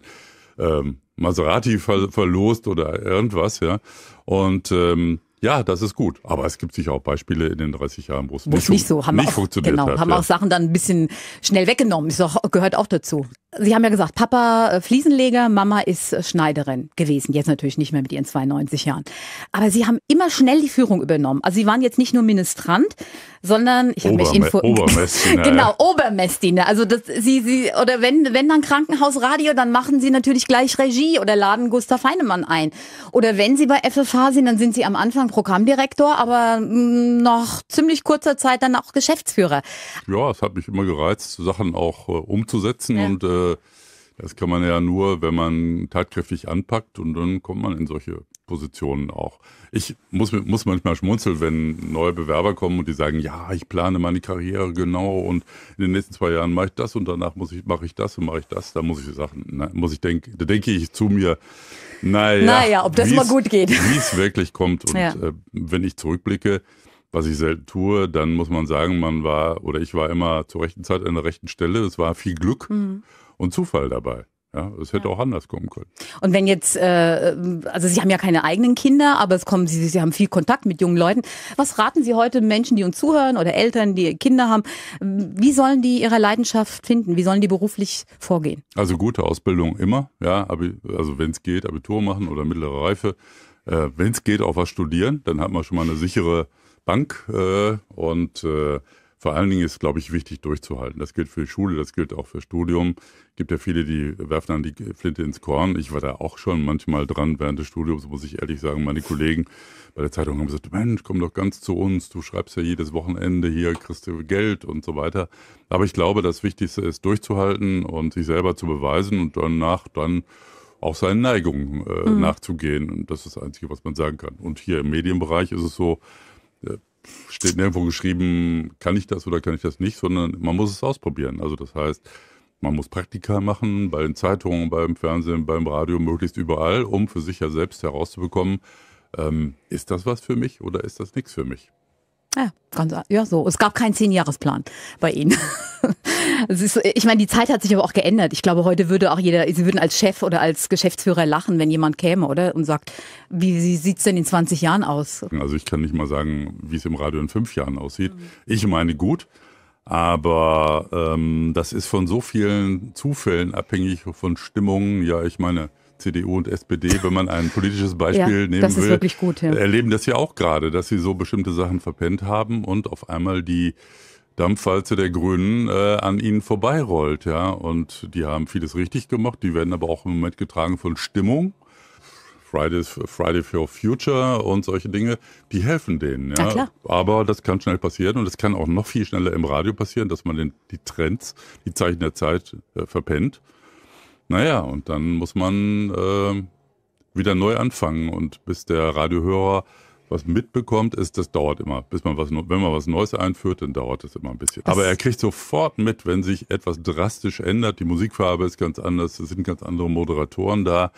ähm, Maserati ver verlost oder irgendwas, ja. Und ähm, ja, das ist gut. Aber es gibt sicher auch Beispiele in den 30 Jahren, wo es nicht, nicht so haben nicht auch, funktioniert genau, hat. Haben ja. auch Sachen dann ein bisschen schnell weggenommen. Das gehört auch dazu. Sie haben ja gesagt, Papa äh, Fliesenleger, Mama ist äh, Schneiderin gewesen. Jetzt natürlich nicht mehr mit ihren 92 Jahren. Aber Sie haben immer schnell die Führung übernommen. Also Sie waren jetzt nicht nur Ministrant, sondern ich habe mich info Obermessdiener. genau, Obermessdiener. Also das, Sie, Sie, oder wenn, wenn dann Krankenhausradio, dann machen Sie natürlich gleich Regie oder laden Gustav Heinemann ein. Oder wenn Sie bei FFH sind, dann sind Sie am Anfang Programmdirektor, aber mm, noch ziemlich kurzer Zeit dann auch Geschäftsführer. Ja, es hat mich immer gereizt, Sachen auch äh, umzusetzen ja. und äh, das kann man ja nur, wenn man tatkräftig anpackt und dann kommt man in solche Positionen auch. Ich muss, muss manchmal schmunzeln, wenn neue Bewerber kommen und die sagen, ja, ich plane meine Karriere genau und in den nächsten zwei Jahren mache ich das und danach ich, mache ich das und mache ich das. Da muss ich Sachen, muss ich denken, da denke ich zu mir, naja, naja ob das mal gut geht. Wie es wirklich kommt. Und ja. äh, wenn ich zurückblicke, was ich selten tue, dann muss man sagen, man war oder ich war immer zur rechten Zeit an der rechten Stelle. Es war viel Glück. Mhm und Zufall dabei. Ja, es hätte ja. auch anders kommen können. Und wenn jetzt, äh, also Sie haben ja keine eigenen Kinder, aber es kommen Sie, Sie haben viel Kontakt mit jungen Leuten. Was raten Sie heute Menschen, die uns zuhören oder Eltern, die Kinder haben? Wie sollen die ihre Leidenschaft finden? Wie sollen die beruflich vorgehen? Also gute Ausbildung immer, ja, also wenn es geht, Abitur machen oder mittlere Reife. Äh, wenn es geht, auch was studieren, dann hat man schon mal eine sichere Bank äh, und äh, vor allen Dingen ist, glaube ich, wichtig durchzuhalten. Das gilt für die Schule, das gilt auch für Studium. Es gibt ja viele, die werfen dann die Flinte ins Korn. Ich war da auch schon manchmal dran während des Studiums, muss ich ehrlich sagen. Meine Kollegen bei der Zeitung haben gesagt, Mensch, komm doch ganz zu uns. Du schreibst ja jedes Wochenende hier, kriegst du Geld und so weiter. Aber ich glaube, das Wichtigste ist durchzuhalten und sich selber zu beweisen und danach dann auch seinen Neigungen äh, mhm. nachzugehen. Und das ist das Einzige, was man sagen kann. Und hier im Medienbereich ist es so, äh, steht nirgendwo geschrieben, kann ich das oder kann ich das nicht, sondern man muss es ausprobieren. Also das heißt, man muss Praktika machen, bei den Zeitungen, beim Fernsehen, beim Radio, möglichst überall, um für sich ja selbst herauszubekommen, ähm, ist das was für mich oder ist das nichts für mich? Ja, ganz, ja, so. Es gab keinen Zehnjahresplan bei Ihnen. Ist, ich meine, die Zeit hat sich aber auch geändert. Ich glaube, heute würde auch jeder, Sie würden als Chef oder als Geschäftsführer lachen, wenn jemand käme, oder? Und sagt, wie, wie sieht es denn in 20 Jahren aus? Also ich kann nicht mal sagen, wie es im Radio in fünf Jahren aussieht. Mhm. Ich meine, gut. Aber ähm, das ist von so vielen Zufällen abhängig, von Stimmungen. Ja, ich meine, CDU und SPD, wenn man ein politisches Beispiel ja, nehmen das ist will, wirklich gut, ja. erleben das ja auch gerade, dass sie so bestimmte Sachen verpennt haben und auf einmal die Dampfwalze der Grünen äh, an ihnen vorbeirollt. Ja? Und die haben vieles richtig gemacht, die werden aber auch im Moment getragen von Stimmung. Fridays, Friday for Future und solche Dinge, die helfen denen. Ja? Aber das kann schnell passieren und es kann auch noch viel schneller im Radio passieren, dass man den, die Trends, die Zeichen der Zeit äh, verpennt. Naja, und dann muss man äh, wieder neu anfangen. Und bis der Radiohörer was mitbekommt, ist, das dauert immer. Bis man was, wenn man was Neues einführt, dann dauert das immer ein bisschen. Das Aber er kriegt sofort mit, wenn sich etwas drastisch ändert. Die Musikfarbe ist ganz anders, es sind ganz andere Moderatoren da.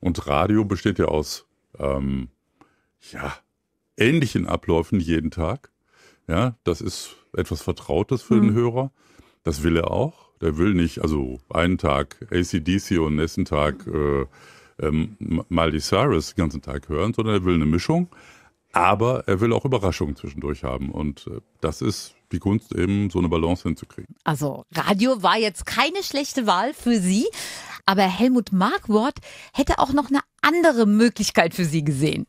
Und Radio besteht ja aus ähm, ja, ähnlichen Abläufen jeden Tag. Ja, das ist etwas Vertrautes für mhm. den Hörer. Das will er auch der will nicht, also einen Tag ACDC und nächsten Tag äh, ähm, Miley Cyrus den ganzen Tag hören, sondern er will eine Mischung, aber er will auch Überraschungen zwischendurch haben. Und äh, das ist die Kunst, eben so eine Balance hinzukriegen. Also Radio war jetzt keine schlechte Wahl für Sie, aber Helmut Markwort hätte auch noch eine andere Möglichkeit für Sie gesehen.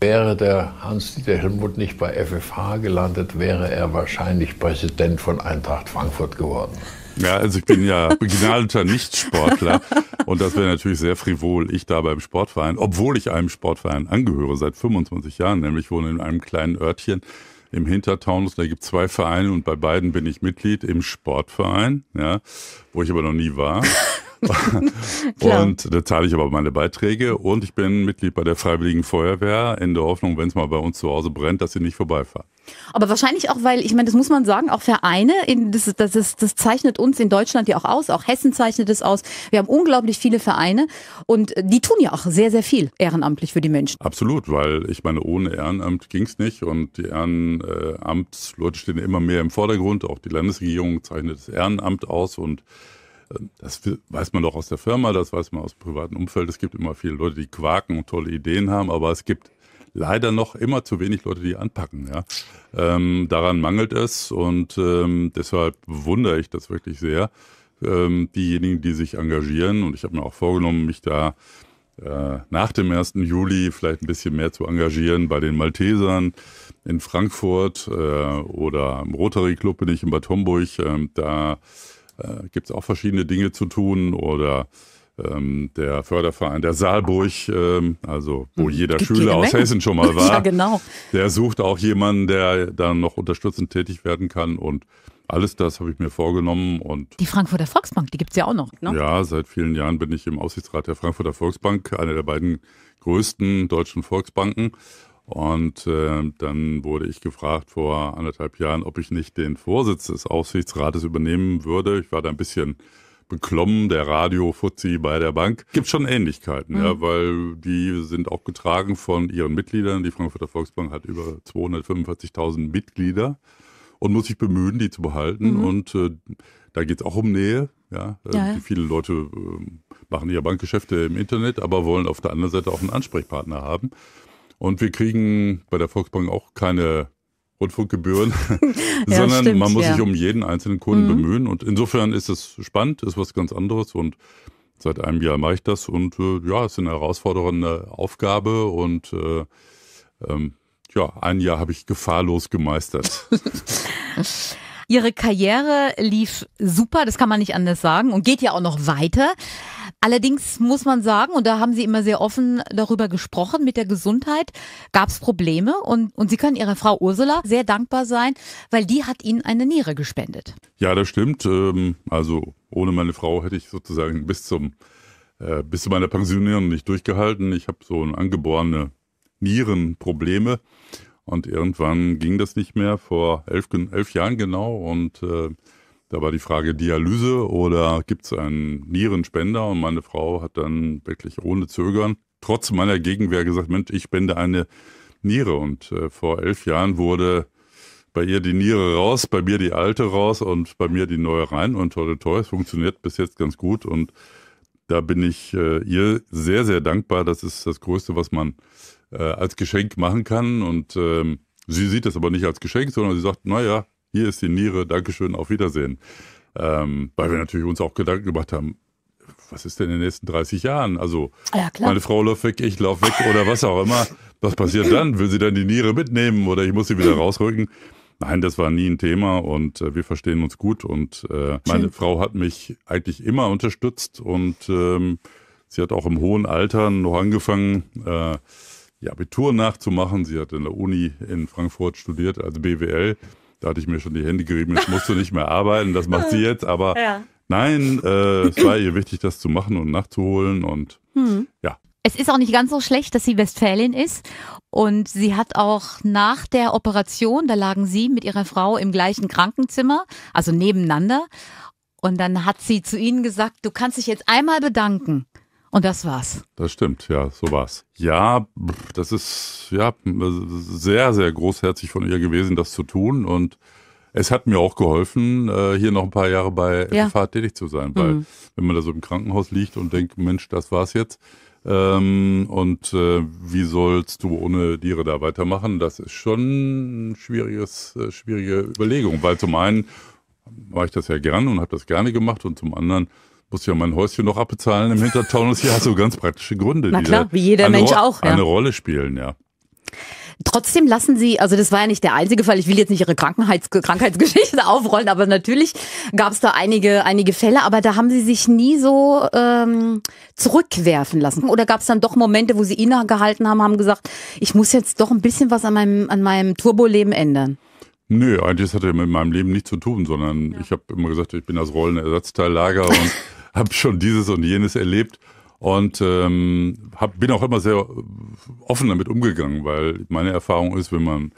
Wäre der Hans-Dieter Helmut nicht bei FFH gelandet, wäre er wahrscheinlich Präsident von Eintracht Frankfurt geworden. Ja, also ich bin ja begnadeter Nichtsportler und das wäre natürlich sehr frivol, ich da beim Sportverein, obwohl ich einem Sportverein angehöre seit 25 Jahren, nämlich wohne in einem kleinen Örtchen im Hintertaunus, da gibt es zwei Vereine und bei beiden bin ich Mitglied im Sportverein, ja, wo ich aber noch nie war. und da zahle ich aber meine Beiträge und ich bin Mitglied bei der Freiwilligen Feuerwehr in der Hoffnung, wenn es mal bei uns zu Hause brennt, dass sie nicht vorbeifahren. Aber wahrscheinlich auch, weil, ich meine, das muss man sagen, auch Vereine, in, das, das, ist, das zeichnet uns in Deutschland ja auch aus, auch Hessen zeichnet es aus. Wir haben unglaublich viele Vereine und die tun ja auch sehr, sehr viel ehrenamtlich für die Menschen. Absolut, weil ich meine, ohne Ehrenamt ging es nicht und die Ehrenamtsleute stehen immer mehr im Vordergrund. Auch die Landesregierung zeichnet das Ehrenamt aus und das weiß man doch aus der Firma, das weiß man aus dem privaten Umfeld. Es gibt immer viele Leute, die quaken und tolle Ideen haben, aber es gibt leider noch immer zu wenig Leute, die anpacken. Ja? Ähm, daran mangelt es und ähm, deshalb wundere ich das wirklich sehr. Ähm, diejenigen, die sich engagieren und ich habe mir auch vorgenommen, mich da äh, nach dem 1. Juli vielleicht ein bisschen mehr zu engagieren bei den Maltesern in Frankfurt äh, oder im Rotary Club bin ich in Bad Homburg. Äh, da äh, gibt es auch verschiedene Dinge zu tun oder ähm, der Förderverein der Saalburg, ähm, also wo hm, jeder Schüler aus Hessen schon mal war, ja, genau. der sucht auch jemanden, der dann noch unterstützend tätig werden kann und alles das habe ich mir vorgenommen und. Die Frankfurter Volksbank, die gibt es ja auch noch, ne? Ja, seit vielen Jahren bin ich im Aussichtsrat der Frankfurter Volksbank, einer der beiden größten deutschen Volksbanken. Und äh, dann wurde ich gefragt vor anderthalb Jahren, ob ich nicht den Vorsitz des Aufsichtsrates übernehmen würde. Ich war da ein bisschen beklommen, der Radio-Fuzzi bei der Bank. Gibt schon Ähnlichkeiten, mhm. ja, weil die sind auch getragen von ihren Mitgliedern. Die Frankfurter Volksbank hat über 245.000 Mitglieder und muss sich bemühen, die zu behalten. Mhm. Und äh, da geht es auch um Nähe. Ja, ja. Äh, viele Leute ähm, machen ihre Bankgeschäfte im Internet, aber wollen auf der anderen Seite auch einen Ansprechpartner haben. Und wir kriegen bei der Volksbank auch keine Rundfunkgebühren, ja, sondern stimmt, man muss ja. sich um jeden einzelnen Kunden mhm. bemühen. Und insofern ist es spannend, ist was ganz anderes. Und seit einem Jahr mache ich das. Und äh, ja, es ist eine herausfordernde Aufgabe. Und äh, ähm, ja, ein Jahr habe ich gefahrlos gemeistert. Ihre Karriere lief super, das kann man nicht anders sagen und geht ja auch noch weiter. Allerdings muss man sagen, und da haben Sie immer sehr offen darüber gesprochen, mit der Gesundheit gab es Probleme und, und Sie können Ihrer Frau Ursula sehr dankbar sein, weil die hat Ihnen eine Niere gespendet. Ja, das stimmt. Ähm, also ohne meine Frau hätte ich sozusagen bis zum äh, bis zu meiner Pensionierung nicht durchgehalten. Ich habe so eine angeborene Nierenprobleme. Und irgendwann ging das nicht mehr, vor elf, elf Jahren genau. Und äh, da war die Frage Dialyse oder gibt es einen Nierenspender? Und meine Frau hat dann wirklich ohne Zögern, trotz meiner Gegenwehr gesagt, Mensch, ich spende eine Niere. Und äh, vor elf Jahren wurde bei ihr die Niere raus, bei mir die alte raus und bei mir die neue rein. Und toll, toll, es funktioniert bis jetzt ganz gut. Und da bin ich äh, ihr sehr, sehr dankbar. Das ist das Größte, was man äh, als Geschenk machen kann. Und ähm, sie sieht das aber nicht als Geschenk, sondern sie sagt, naja, hier ist die Niere, Dankeschön, auf Wiedersehen. Ähm, weil wir natürlich uns auch Gedanken gemacht haben, was ist denn in den nächsten 30 Jahren? Also ja, meine Frau läuft weg, ich laufe weg oder was auch immer. Was passiert dann? Will sie dann die Niere mitnehmen oder ich muss sie wieder rausrücken? Nein, das war nie ein Thema und äh, wir verstehen uns gut und äh, meine Frau hat mich eigentlich immer unterstützt und ähm, sie hat auch im hohen Alter noch angefangen, äh, ja, Abitur nachzumachen. Sie hat in der Uni in Frankfurt studiert, also BWL. Da hatte ich mir schon die Hände gerieben, jetzt musst du nicht mehr arbeiten, das macht sie jetzt. Aber ja. nein, äh, es war ihr wichtig, das zu machen und nachzuholen. Und hm. ja, es ist auch nicht ganz so schlecht, dass sie Westfälin ist. Und sie hat auch nach der Operation, da lagen sie mit ihrer Frau im gleichen Krankenzimmer, also nebeneinander. Und dann hat sie zu ihnen gesagt, du kannst dich jetzt einmal bedanken. Und das war's. Das stimmt, ja, so war's. Ja, das ist ja sehr, sehr großherzig von ihr gewesen, das zu tun. Und es hat mir auch geholfen, äh, hier noch ein paar Jahre bei ja. tätig zu sein, weil mhm. wenn man da so im Krankenhaus liegt und denkt, Mensch, das war's jetzt. Ähm, und äh, wie sollst du ohne Tiere da weitermachen? Das ist schon eine äh, schwierige Überlegung, weil zum einen mache ich das ja gern und habe das gerne gemacht und zum anderen muss ja mein Häuschen noch abbezahlen im Hintertaunus. Ja, so ganz praktische Gründe. Na klar, wie jeder Mensch Ro auch. Ja. Eine Rolle spielen, ja. Trotzdem lassen Sie, also das war ja nicht der einzige Fall, ich will jetzt nicht Ihre Krankheits Krankheitsgeschichte aufrollen, aber natürlich gab es da einige, einige Fälle, aber da haben Sie sich nie so ähm, zurückwerfen lassen. Oder gab es dann doch Momente, wo Sie innegehalten haben, haben gesagt, ich muss jetzt doch ein bisschen was an meinem, an meinem Turboleben ändern? Nö, eigentlich das hatte mit meinem Leben nichts zu tun, sondern ja. ich habe immer gesagt, ich bin das rollende Ersatzteillager und habe schon dieses und jenes erlebt und ähm, hab, bin auch immer sehr offen damit umgegangen, weil meine Erfahrung ist, wenn man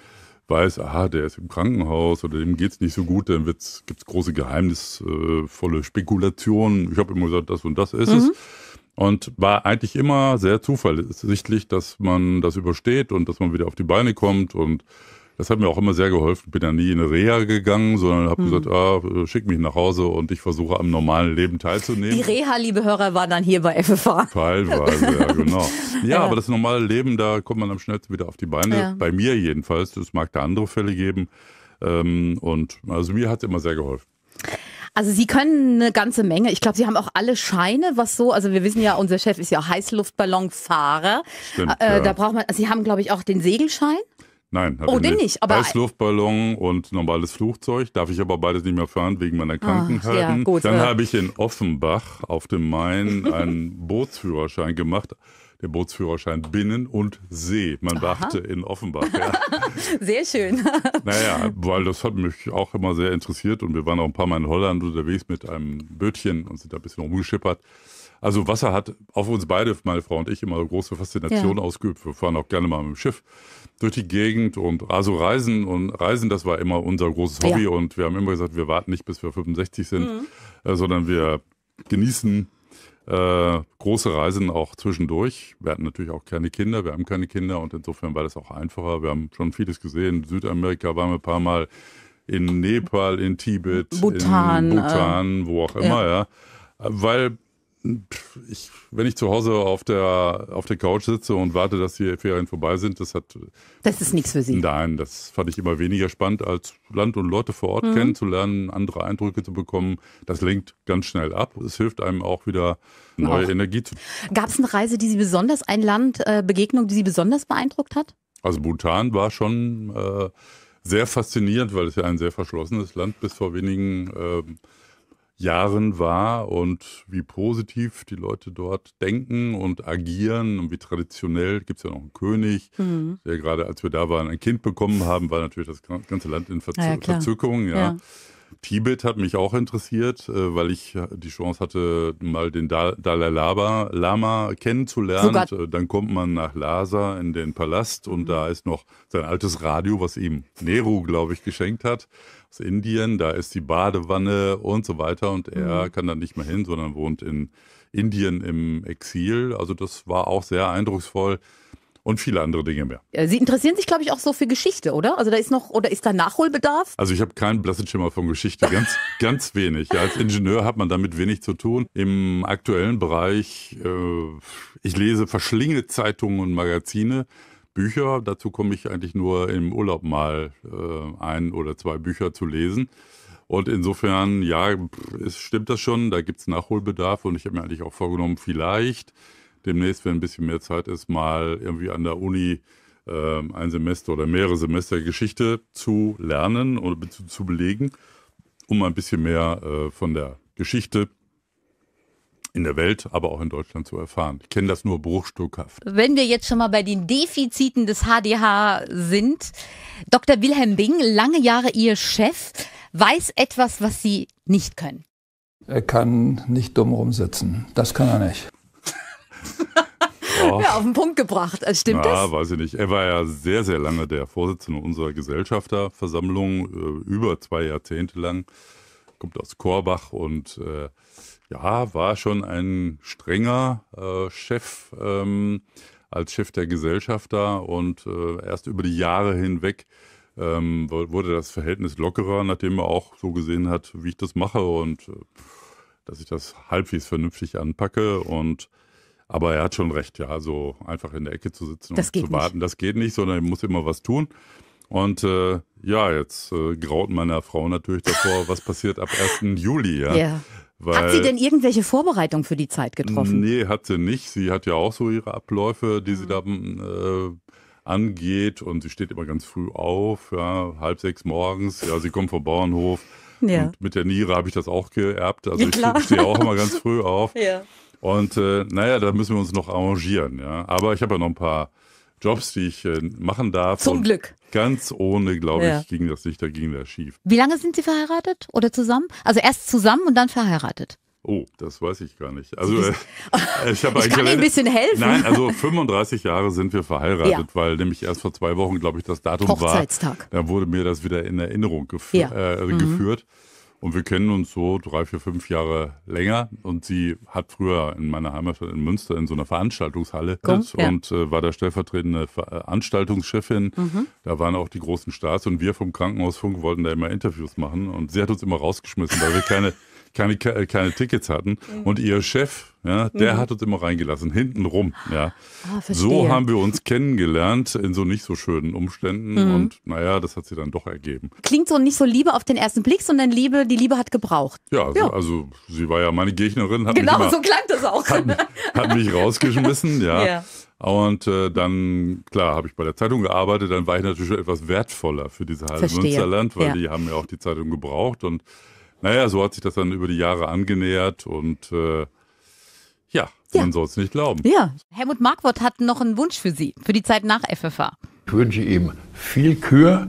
weiß, aha, der ist im Krankenhaus oder dem geht's nicht so gut, dann gibt's große geheimnisvolle Spekulationen. Ich habe immer gesagt, das und das ist mhm. es. Und war eigentlich immer sehr zuversichtlich, dass man das übersteht und dass man wieder auf die Beine kommt und das hat mir auch immer sehr geholfen. Bin ja nie in eine Reha gegangen, sondern habe mhm. gesagt, ah, schick mich nach Hause und ich versuche am normalen Leben teilzunehmen. Die Reha, liebe Hörer, war dann hier bei FFH. Teilweise, ja, genau. Ja, ja, aber das normale Leben, da kommt man am schnellsten wieder auf die Beine. Ja. Bei mir jedenfalls. Es mag da andere Fälle geben. Ähm, und also mir hat es immer sehr geholfen. Also Sie können eine ganze Menge. Ich glaube, Sie haben auch alle Scheine, was so, also wir wissen ja, unser Chef ist ja Heißluftballonfahrer. Stimmt, äh, ja. Da braucht man, also Sie haben, glaube ich, auch den Segelschein. Nein, oh, den nicht. nicht. Aber Heißluftballon und normales Flugzeug darf ich aber beides nicht mehr fahren wegen meiner Krankenhaltung. Ja, Dann ja. Äh. habe ich in Offenbach auf dem Main einen Bootsführerschein gemacht. Der Bootsführerschein Binnen und See. Man dachte in Offenbach. Ja. sehr schön. naja, weil das hat mich auch immer sehr interessiert und wir waren auch ein paar Mal in Holland unterwegs mit einem Bötchen und sind da ein bisschen rumgeschippert. Also Wasser hat auf uns beide, meine Frau und ich, immer große Faszination ja. ausgeübt. Wir fahren auch gerne mal mit dem Schiff durch die Gegend und also Reisen und Reisen, das war immer unser großes Hobby ja. und wir haben immer gesagt, wir warten nicht, bis wir 65 sind, mhm. äh, sondern wir genießen äh, große Reisen auch zwischendurch. Wir hatten natürlich auch keine Kinder, wir haben keine Kinder und insofern war das auch einfacher. Wir haben schon vieles gesehen. In Südamerika waren wir ein paar Mal in Nepal, in Tibet, Bhutan, in Bhutan, äh, wo auch immer, ja. ja. Weil ich, wenn ich zu Hause auf der, auf der Couch sitze und warte, dass die Ferien vorbei sind, das hat. Das ist nichts für Sie. Nein, das fand ich immer weniger spannend, als Land und Leute vor Ort mhm. kennenzulernen, andere Eindrücke zu bekommen. Das lenkt ganz schnell ab. Es hilft einem auch wieder, neue auch. Energie zu. Gab es eine Reise, die Sie besonders, ein Land, äh, Begegnung, die Sie besonders beeindruckt hat? Also, Bhutan war schon äh, sehr faszinierend, weil es ja ein sehr verschlossenes Land bis vor wenigen. Äh, Jahren war und wie positiv die Leute dort denken und agieren und wie traditionell, gibt es ja noch einen König, mhm. der gerade als wir da waren ein Kind bekommen haben, war natürlich das ganze Land in Verzö ja, Verzückung. Ja. ja. Tibet hat mich auch interessiert, äh, weil ich äh, die Chance hatte, mal den Dalai Lama, Lama kennenzulernen. Sogar äh, Dann kommt man nach Lhasa in den Palast und mhm. da ist noch sein altes Radio, was ihm Nehru, glaube ich, geschenkt hat aus Indien. Da ist die Badewanne und so weiter und er mhm. kann dann nicht mehr hin, sondern wohnt in Indien im Exil. Also das war auch sehr eindrucksvoll und viele andere Dinge mehr. Äh, Sie interessieren sich, glaube ich, auch so für Geschichte, oder? Also da ist noch, oder ist da Nachholbedarf? Also ich habe keinen blassen Schimmer von Geschichte, ganz, ganz wenig. Ja, als Ingenieur hat man damit wenig zu tun. Im aktuellen Bereich, äh, ich lese verschlingende Zeitungen und Magazine. Bücher, dazu komme ich eigentlich nur im Urlaub mal äh, ein oder zwei Bücher zu lesen. Und insofern, ja, es stimmt das schon, da gibt es Nachholbedarf und ich habe mir eigentlich auch vorgenommen, vielleicht demnächst, wenn ein bisschen mehr Zeit ist, mal irgendwie an der Uni äh, ein Semester oder mehrere Semester Geschichte zu lernen oder zu, zu belegen, um ein bisschen mehr äh, von der Geschichte in der Welt, aber auch in Deutschland zu erfahren. Ich kenne das nur bruchstückhaft. Wenn wir jetzt schon mal bei den Defiziten des HDH sind, Dr. Wilhelm Bing, lange Jahre Ihr Chef, weiß etwas, was Sie nicht können. Er kann nicht dumm rumsitzen. Das kann er nicht. Ja, auf den Punkt gebracht. Also stimmt Na, das? weiß ich nicht. Er war ja sehr, sehr lange der Vorsitzende unserer Gesellschafterversammlung, äh, über zwei Jahrzehnte lang. Kommt aus Korbach und äh, ja, war schon ein strenger äh, Chef ähm, als Chef der Gesellschafter und äh, erst über die Jahre hinweg ähm, wurde das Verhältnis lockerer, nachdem er auch so gesehen hat, wie ich das mache und äh, dass ich das halbwegs vernünftig anpacke und aber er hat schon recht, ja. so einfach in der Ecke zu sitzen das und zu warten, nicht. das geht nicht, sondern er muss immer was tun. Und äh, ja, jetzt äh, graut meiner Frau natürlich davor, was passiert ab 1. Juli. Ja. Yeah. Weil, hat sie denn irgendwelche Vorbereitungen für die Zeit getroffen? Nee, hat sie nicht. Sie hat ja auch so ihre Abläufe, die mhm. sie da äh, angeht. Und sie steht immer ganz früh auf, ja, halb sechs morgens. Ja, sie kommt vom Bauernhof. Ja. Und mit der Niere habe ich das auch geerbt. Also ja, ich stehe auch immer ganz früh auf. Ja. Und äh, naja, da müssen wir uns noch arrangieren. Ja? Aber ich habe ja noch ein paar Jobs, die ich äh, machen darf. Zum Glück. Ganz ohne, glaube ja. ich, ging das nicht, da ging das schief. Wie lange sind Sie verheiratet oder zusammen? Also erst zusammen und dann verheiratet. Oh, das weiß ich gar nicht. Also äh, ich ich kann Ihnen ein bisschen helfen. Nein, also 35 Jahre sind wir verheiratet, ja. weil nämlich erst vor zwei Wochen, glaube ich, das Datum Hochzeitstag. war. Hochzeitstag. Da wurde mir das wieder in Erinnerung gef ja. äh, mhm. geführt. Und wir kennen uns so drei, vier, fünf Jahre länger. Und sie hat früher in meiner Heimatstadt in Münster in so einer Veranstaltungshalle cool, ja. und äh, war da stellvertretende Veranstaltungschefin. Äh, mhm. Da waren auch die großen Stars und wir vom Krankenhausfunk wollten da immer Interviews machen. Und sie hat uns immer rausgeschmissen, weil wir keine keine, äh, keine Tickets hatten. Mhm. Und ihr Chef, ja, der mhm. hat uns immer reingelassen, hinten rum. Ja. Ah, so haben wir uns kennengelernt in so nicht so schönen Umständen. Mhm. Und naja, das hat sie dann doch ergeben. Klingt so nicht so Liebe auf den ersten Blick, sondern Liebe, die Liebe hat gebraucht. Ja, also, ja. also sie war ja meine Gegnerin. genau, immer, so klang das auch. Hat, hat mich rausgeschmissen, ja. ja. Und äh, dann, klar, habe ich bei der Zeitung gearbeitet, dann war ich natürlich etwas wertvoller für diese halbe Münsterland, weil ja. die haben ja auch die Zeitung gebraucht und naja, so hat sich das dann über die Jahre angenähert und äh, ja, ja. man soll es nicht glauben. Ja, Helmut Markwort hat noch einen Wunsch für Sie, für die Zeit nach FFH. Ich wünsche ihm viel Kür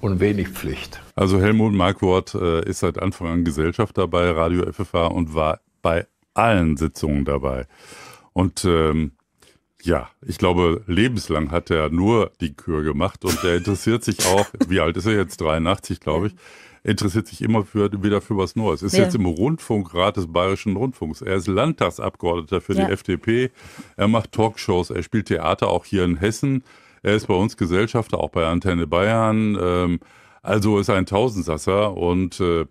und wenig Pflicht. Also Helmut Markwort äh, ist seit Anfang an Gesellschafter bei Radio FFH und war bei allen Sitzungen dabei. Und ähm, ja, ich glaube, lebenslang hat er nur die Kür gemacht und er interessiert sich auch, wie alt ist er jetzt? 83, glaube ich interessiert sich immer für, wieder für was Neues. Ist ja. jetzt im Rundfunkrat des Bayerischen Rundfunks. Er ist Landtagsabgeordneter für ja. die FDP. Er macht Talkshows, er spielt Theater auch hier in Hessen. Er ist bei uns Gesellschafter, auch bei Antenne Bayern. Ähm, also ist ein Tausendsasser und äh,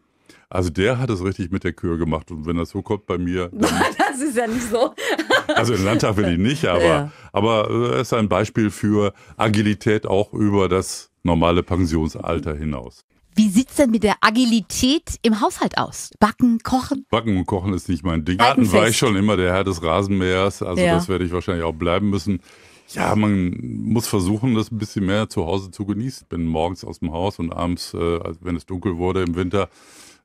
also der hat es richtig mit der Kür gemacht und wenn das so kommt bei mir. das ist ja nicht so. also im Landtag will ich nicht, aber, ja. aber es äh, ist ein Beispiel für Agilität auch über das normale Pensionsalter hinaus. Wie sieht es denn mit der Agilität im Haushalt aus? Backen, kochen? Backen und kochen ist nicht mein Ding. Garten war ich schon immer der Herr des Rasenmähers, also ja. das werde ich wahrscheinlich auch bleiben müssen. Ja, man muss versuchen, das ein bisschen mehr zu Hause zu genießen. Bin morgens aus dem Haus und abends, äh, wenn es dunkel wurde im Winter,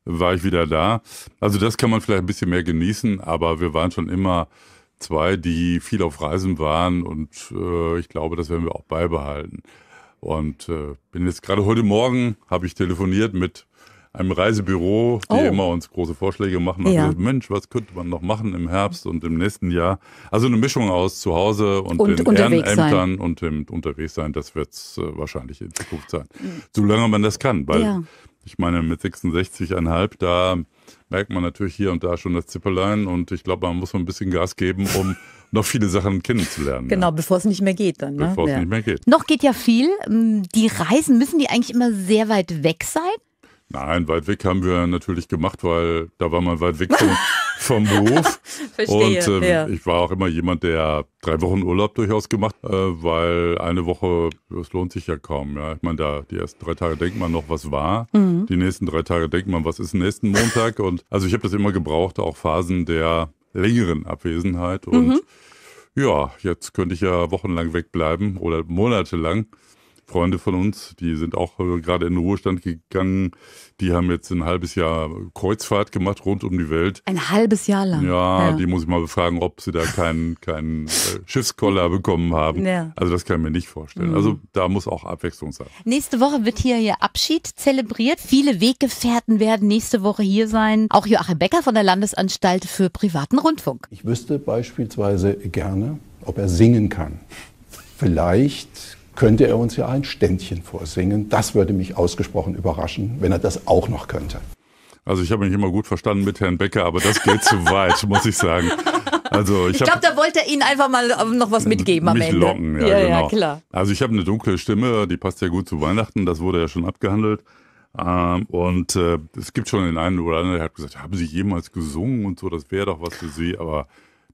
war ich wieder da. Also das kann man vielleicht ein bisschen mehr genießen, aber wir waren schon immer zwei, die viel auf Reisen waren und äh, ich glaube, das werden wir auch beibehalten. Und äh, bin jetzt gerade heute Morgen, habe ich telefoniert mit einem Reisebüro, die oh. immer uns große Vorschläge machen. Ja. Gesagt, Mensch, was könnte man noch machen im Herbst und im nächsten Jahr? Also eine Mischung aus zu Hause und, und den Ehrenämtern sein. und dem Unterwegssein. Das wird es äh, wahrscheinlich in Zukunft sein. Solange man das kann, weil ja. ich meine, mit 66,5 da merkt man natürlich hier und da schon das Zipperlein und ich glaube, man muss so ein bisschen Gas geben, um noch viele Sachen kennenzulernen. Genau, ja. bevor es nicht mehr geht dann. Ne? Bevor ja. es nicht mehr geht. Noch geht ja viel. Ähm, die Reisen, müssen die eigentlich immer sehr weit weg sein? Nein, weit weg haben wir natürlich gemacht, weil da war man weit weg vom, vom Beruf. Verstehe, und ähm, ja. ich war auch immer jemand, der drei Wochen Urlaub durchaus gemacht, äh, weil eine Woche, das lohnt sich ja kaum. Ja. Ich meine, da die ersten drei Tage denkt man noch, was war. Mhm. Die nächsten drei Tage denkt man, was ist nächsten Montag. und also ich habe das immer gebraucht, auch Phasen der längeren Abwesenheit. Und mhm. ja, jetzt könnte ich ja wochenlang wegbleiben oder monatelang. Freunde von uns, die sind auch äh, gerade in den Ruhestand gegangen. Die haben jetzt ein halbes Jahr Kreuzfahrt gemacht rund um die Welt. Ein halbes Jahr lang. Ja, ja. die muss ich mal befragen, ob sie da keinen keinen äh, Schiffskoller bekommen haben. Ja. Also das kann ich mir nicht vorstellen. Also mhm. Also da muss auch Abwechslung sein. Nächste Woche wird hier ihr Abschied zelebriert. Viele Weggefährten werden nächste Woche hier sein. Auch Joachim Becker von der Landesanstalt für privaten Rundfunk. Ich wüsste beispielsweise gerne, ob er singen kann. Vielleicht könnte er uns ja ein Ständchen vorsingen. Das würde mich ausgesprochen überraschen, wenn er das auch noch könnte. Also ich habe mich immer gut verstanden mit Herrn Becker, aber das geht zu weit, muss ich sagen. Also ich, ich glaube, da wollte er Ihnen einfach mal äh, noch was mitgeben am mich Ende. Locken, ja, ja, genau. ja klar. Also ich habe eine dunkle Stimme, die passt ja gut zu Weihnachten, das wurde ja schon abgehandelt. Ähm, und äh, es gibt schon den einen oder anderen, der hat gesagt, haben Sie jemals gesungen und so, das wäre doch was für Sie, aber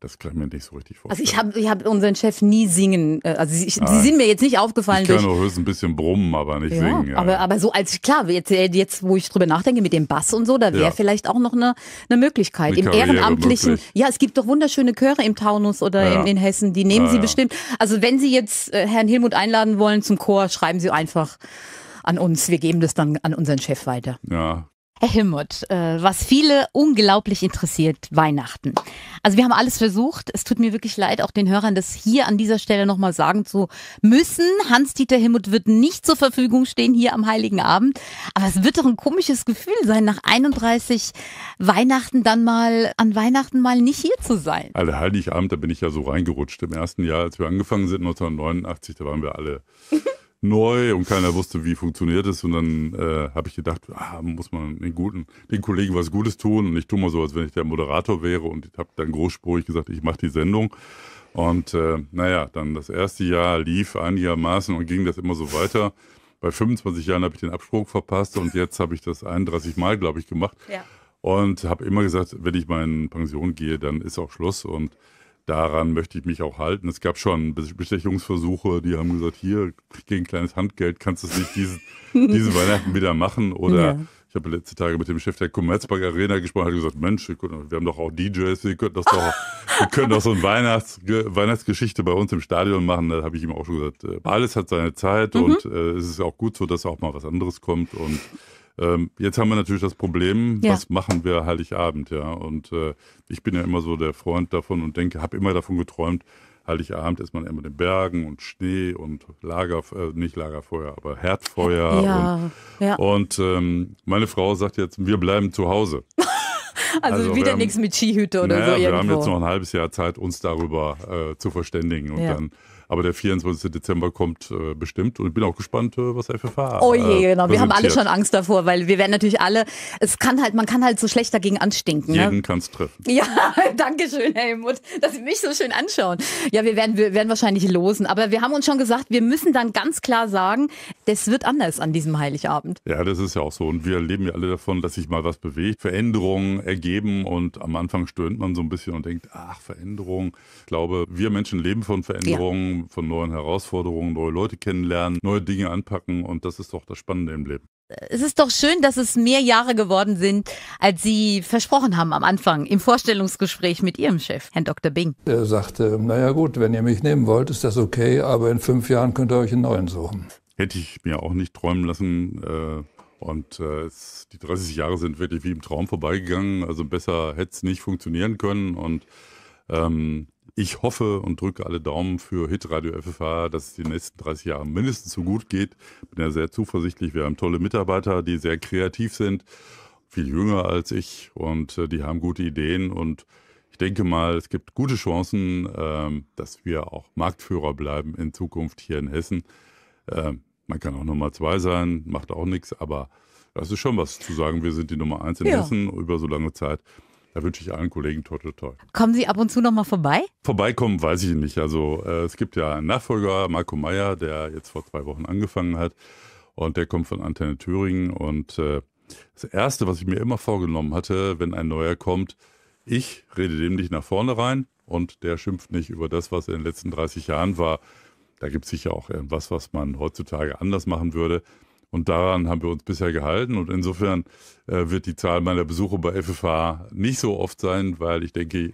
das klang mir nicht so richtig vor. Also ich habe ich hab unseren Chef nie singen. Äh, also ich, sie, ah, sind mir jetzt nicht aufgefallen. Ich kann nur höchstens ein bisschen brummen, aber nicht ja, singen. Ja. Aber, aber so als klar, jetzt, äh, jetzt wo ich drüber nachdenke mit dem Bass und so, da wäre ja. vielleicht auch noch eine, eine Möglichkeit. Eine Im Karriere ehrenamtlichen. Möglich. Ja, es gibt doch wunderschöne Chöre im Taunus oder in, in, Hessen. Die nehmen Sie bestimmt. Also wenn Sie jetzt äh, Herrn Hilmut einladen wollen zum Chor, schreiben Sie einfach an uns. Wir geben das dann an unseren Chef weiter. Ja, Herr Hilmut, äh, was viele unglaublich interessiert, Weihnachten. Also wir haben alles versucht. Es tut mir wirklich leid, auch den Hörern das hier an dieser Stelle nochmal sagen zu müssen. Hans-Dieter Hilmut wird nicht zur Verfügung stehen hier am Heiligen Abend. Aber es wird doch ein komisches Gefühl sein, nach 31 Weihnachten dann mal an Weihnachten mal nicht hier zu sein. Alle also Heiligabend, da bin ich ja so reingerutscht. Im ersten Jahr, als wir angefangen sind, 1989, da waren wir alle neu und keiner wusste, wie funktioniert es. Und dann äh, habe ich gedacht, ah, muss man den guten, den Kollegen was Gutes tun. Und ich tue mal so, als wenn ich der Moderator wäre. Und ich habe dann großspurig gesagt, ich mache die Sendung. Und äh, naja, dann das erste Jahr lief einigermaßen und ging das immer so weiter. Bei 25 Jahren habe ich den Absprung verpasst und jetzt habe ich das 31 Mal, glaube ich, gemacht. Ja. Und habe immer gesagt, wenn ich mal in Pension gehe, dann ist auch Schluss. Und daran möchte ich mich auch halten. Es gab schon Bestechungsversuche, die haben gesagt, hier, gegen kleines Handgeld kannst du es nicht diesen, diese Weihnachten wieder machen. Oder ja. ich habe letzte Tage mit dem Chef der Commerzbank Arena gesprochen, hat gesagt, Mensch, wir, haben doch auch DJs, wir können doch, wir können doch so eine Weihnachts Weihnachtsgeschichte bei uns im Stadion machen. Da habe ich ihm auch schon gesagt, äh, alles hat seine Zeit mhm. und äh, es ist auch gut so, dass auch mal was anderes kommt und ähm, jetzt haben wir natürlich das Problem, ja. was machen wir Heiligabend, ja? Und äh, ich bin ja immer so der Freund davon und denke, habe immer davon geträumt, Heiligabend ist man immer in den Bergen und Schnee und Lager, äh, nicht Lagerfeuer, aber Herdfeuer. Ja, und, ja. und ähm, meine Frau sagt jetzt, wir bleiben zu Hause. Also, also, wieder nichts mit Skihütte oder naja, so. Irgendwo. Wir haben jetzt noch ein halbes Jahr Zeit, uns darüber äh, zu verständigen. Und ja. dann aber der 24. Dezember kommt äh, bestimmt und ich bin auch gespannt, äh, was FFH. Oh je, äh, genau. wir haben alle schon Angst davor, weil wir werden natürlich alle, es kann halt, man kann halt so schlecht dagegen anstinken. Ne? Jeden ne? es treffen. Ja, danke schön, Helmut, dass Sie mich so schön anschauen. Ja, wir werden, wir werden wahrscheinlich losen, aber wir haben uns schon gesagt, wir müssen dann ganz klar sagen, das wird anders an diesem Heiligabend. Ja, das ist ja auch so. Und wir leben ja alle davon, dass sich mal was bewegt, Veränderungen ergeben und am Anfang stöhnt man so ein bisschen und denkt, ach, Veränderung. Ich glaube, wir Menschen leben von Veränderungen. Ja von neuen Herausforderungen, neue Leute kennenlernen, neue Dinge anpacken und das ist doch das Spannende im Leben es ist doch schön, dass es mehr Jahre geworden sind, als Sie versprochen haben am Anfang im Vorstellungsgespräch mit Ihrem Chef, Herrn Dr. Bing. Er sagte, naja gut, wenn ihr mich nehmen wollt, ist das okay, aber in fünf Jahren könnt ihr euch einen neuen suchen. Hätte ich mir auch nicht träumen lassen. Äh, und äh, die 30 Jahre sind wirklich wie im Traum vorbeigegangen. Also besser hätte es nicht funktionieren können. Und ähm, ich hoffe und drücke alle Daumen für Hitradio FFH, dass es die nächsten 30 Jahre mindestens so gut geht. Bin ja sehr zuversichtlich. Wir haben tolle Mitarbeiter, die sehr kreativ sind, viel jünger als ich und äh, die haben gute Ideen. Und ich denke mal, es gibt gute Chancen, ähm, dass wir auch Marktführer bleiben in Zukunft hier in Hessen. Ähm, man kann auch Nummer zwei sein, macht auch nichts, aber das ist schon was zu sagen. Wir sind die Nummer eins in ja. Hessen über so lange Zeit. Da wünsche ich allen Kollegen toll, toll, toll. Kommen Sie ab und zu nochmal vorbei? Vorbeikommen weiß ich nicht. Also äh, es gibt ja einen Nachfolger, Marco Meyer, der jetzt vor zwei Wochen angefangen hat. Und der kommt von Antenne Thüringen. Und äh, das Erste, was ich mir immer vorgenommen hatte, wenn ein neuer kommt, ich rede dem nicht nach vorne rein und der schimpft nicht über das, was in den letzten 30 Jahren war. Da gibt es sicher auch irgendwas, was man heutzutage anders machen würde. Und daran haben wir uns bisher gehalten. Und insofern äh, wird die Zahl meiner Besuche bei FFH nicht so oft sein, weil ich denke,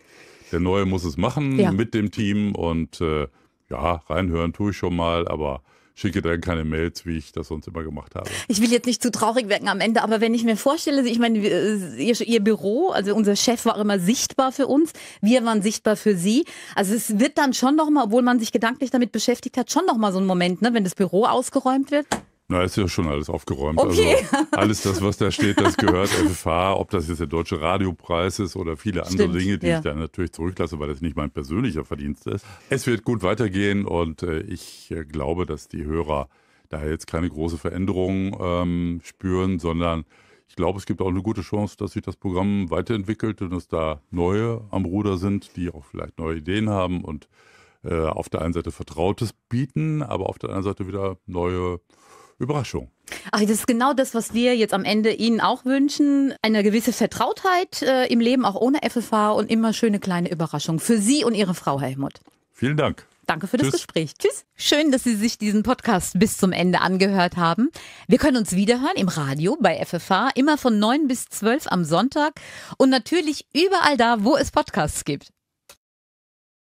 der Neue muss es machen ja. mit dem Team. Und äh, ja, reinhören tue ich schon mal, aber schicke dann keine Mails, wie ich das sonst immer gemacht habe. Ich will jetzt nicht zu traurig werden am Ende, aber wenn ich mir vorstelle, ich meine, äh, ihr, ihr, Büro, also unser Chef war immer sichtbar für uns, wir waren sichtbar für sie. Also es wird dann schon nochmal, obwohl man sich gedanklich damit beschäftigt hat, schon nochmal so ein Moment, ne, wenn das Büro ausgeräumt wird. Na, ist ja schon alles aufgeräumt. Also okay. Also alles das, was da steht, das gehört FFH, ob das jetzt der Deutsche Radiopreis ist oder viele Stimmt, andere Dinge, die ja. ich da natürlich zurücklasse, weil das nicht mein persönlicher Verdienst ist. Es wird gut weitergehen und äh, ich äh, glaube, dass die Hörer da jetzt keine große Veränderung ähm, spüren, sondern ich glaube, es gibt auch eine gute Chance, dass sich das Programm weiterentwickelt und dass da neue am Ruder sind, die auch vielleicht neue Ideen haben und äh, auf der einen Seite Vertrautes bieten, aber auf der anderen Seite wieder neue Überraschung. Ach, das ist genau das, was wir jetzt am Ende Ihnen auch wünschen. Eine gewisse Vertrautheit äh, im Leben, auch ohne FFH und immer schöne kleine Überraschungen für Sie und Ihre Frau, Herr Helmut. Vielen Dank. Danke für Tschüss. das Gespräch. Tschüss. Schön, dass Sie sich diesen Podcast bis zum Ende angehört haben. Wir können uns wiederhören im Radio bei FFH, immer von 9 bis 12 am Sonntag und natürlich überall da, wo es Podcasts gibt.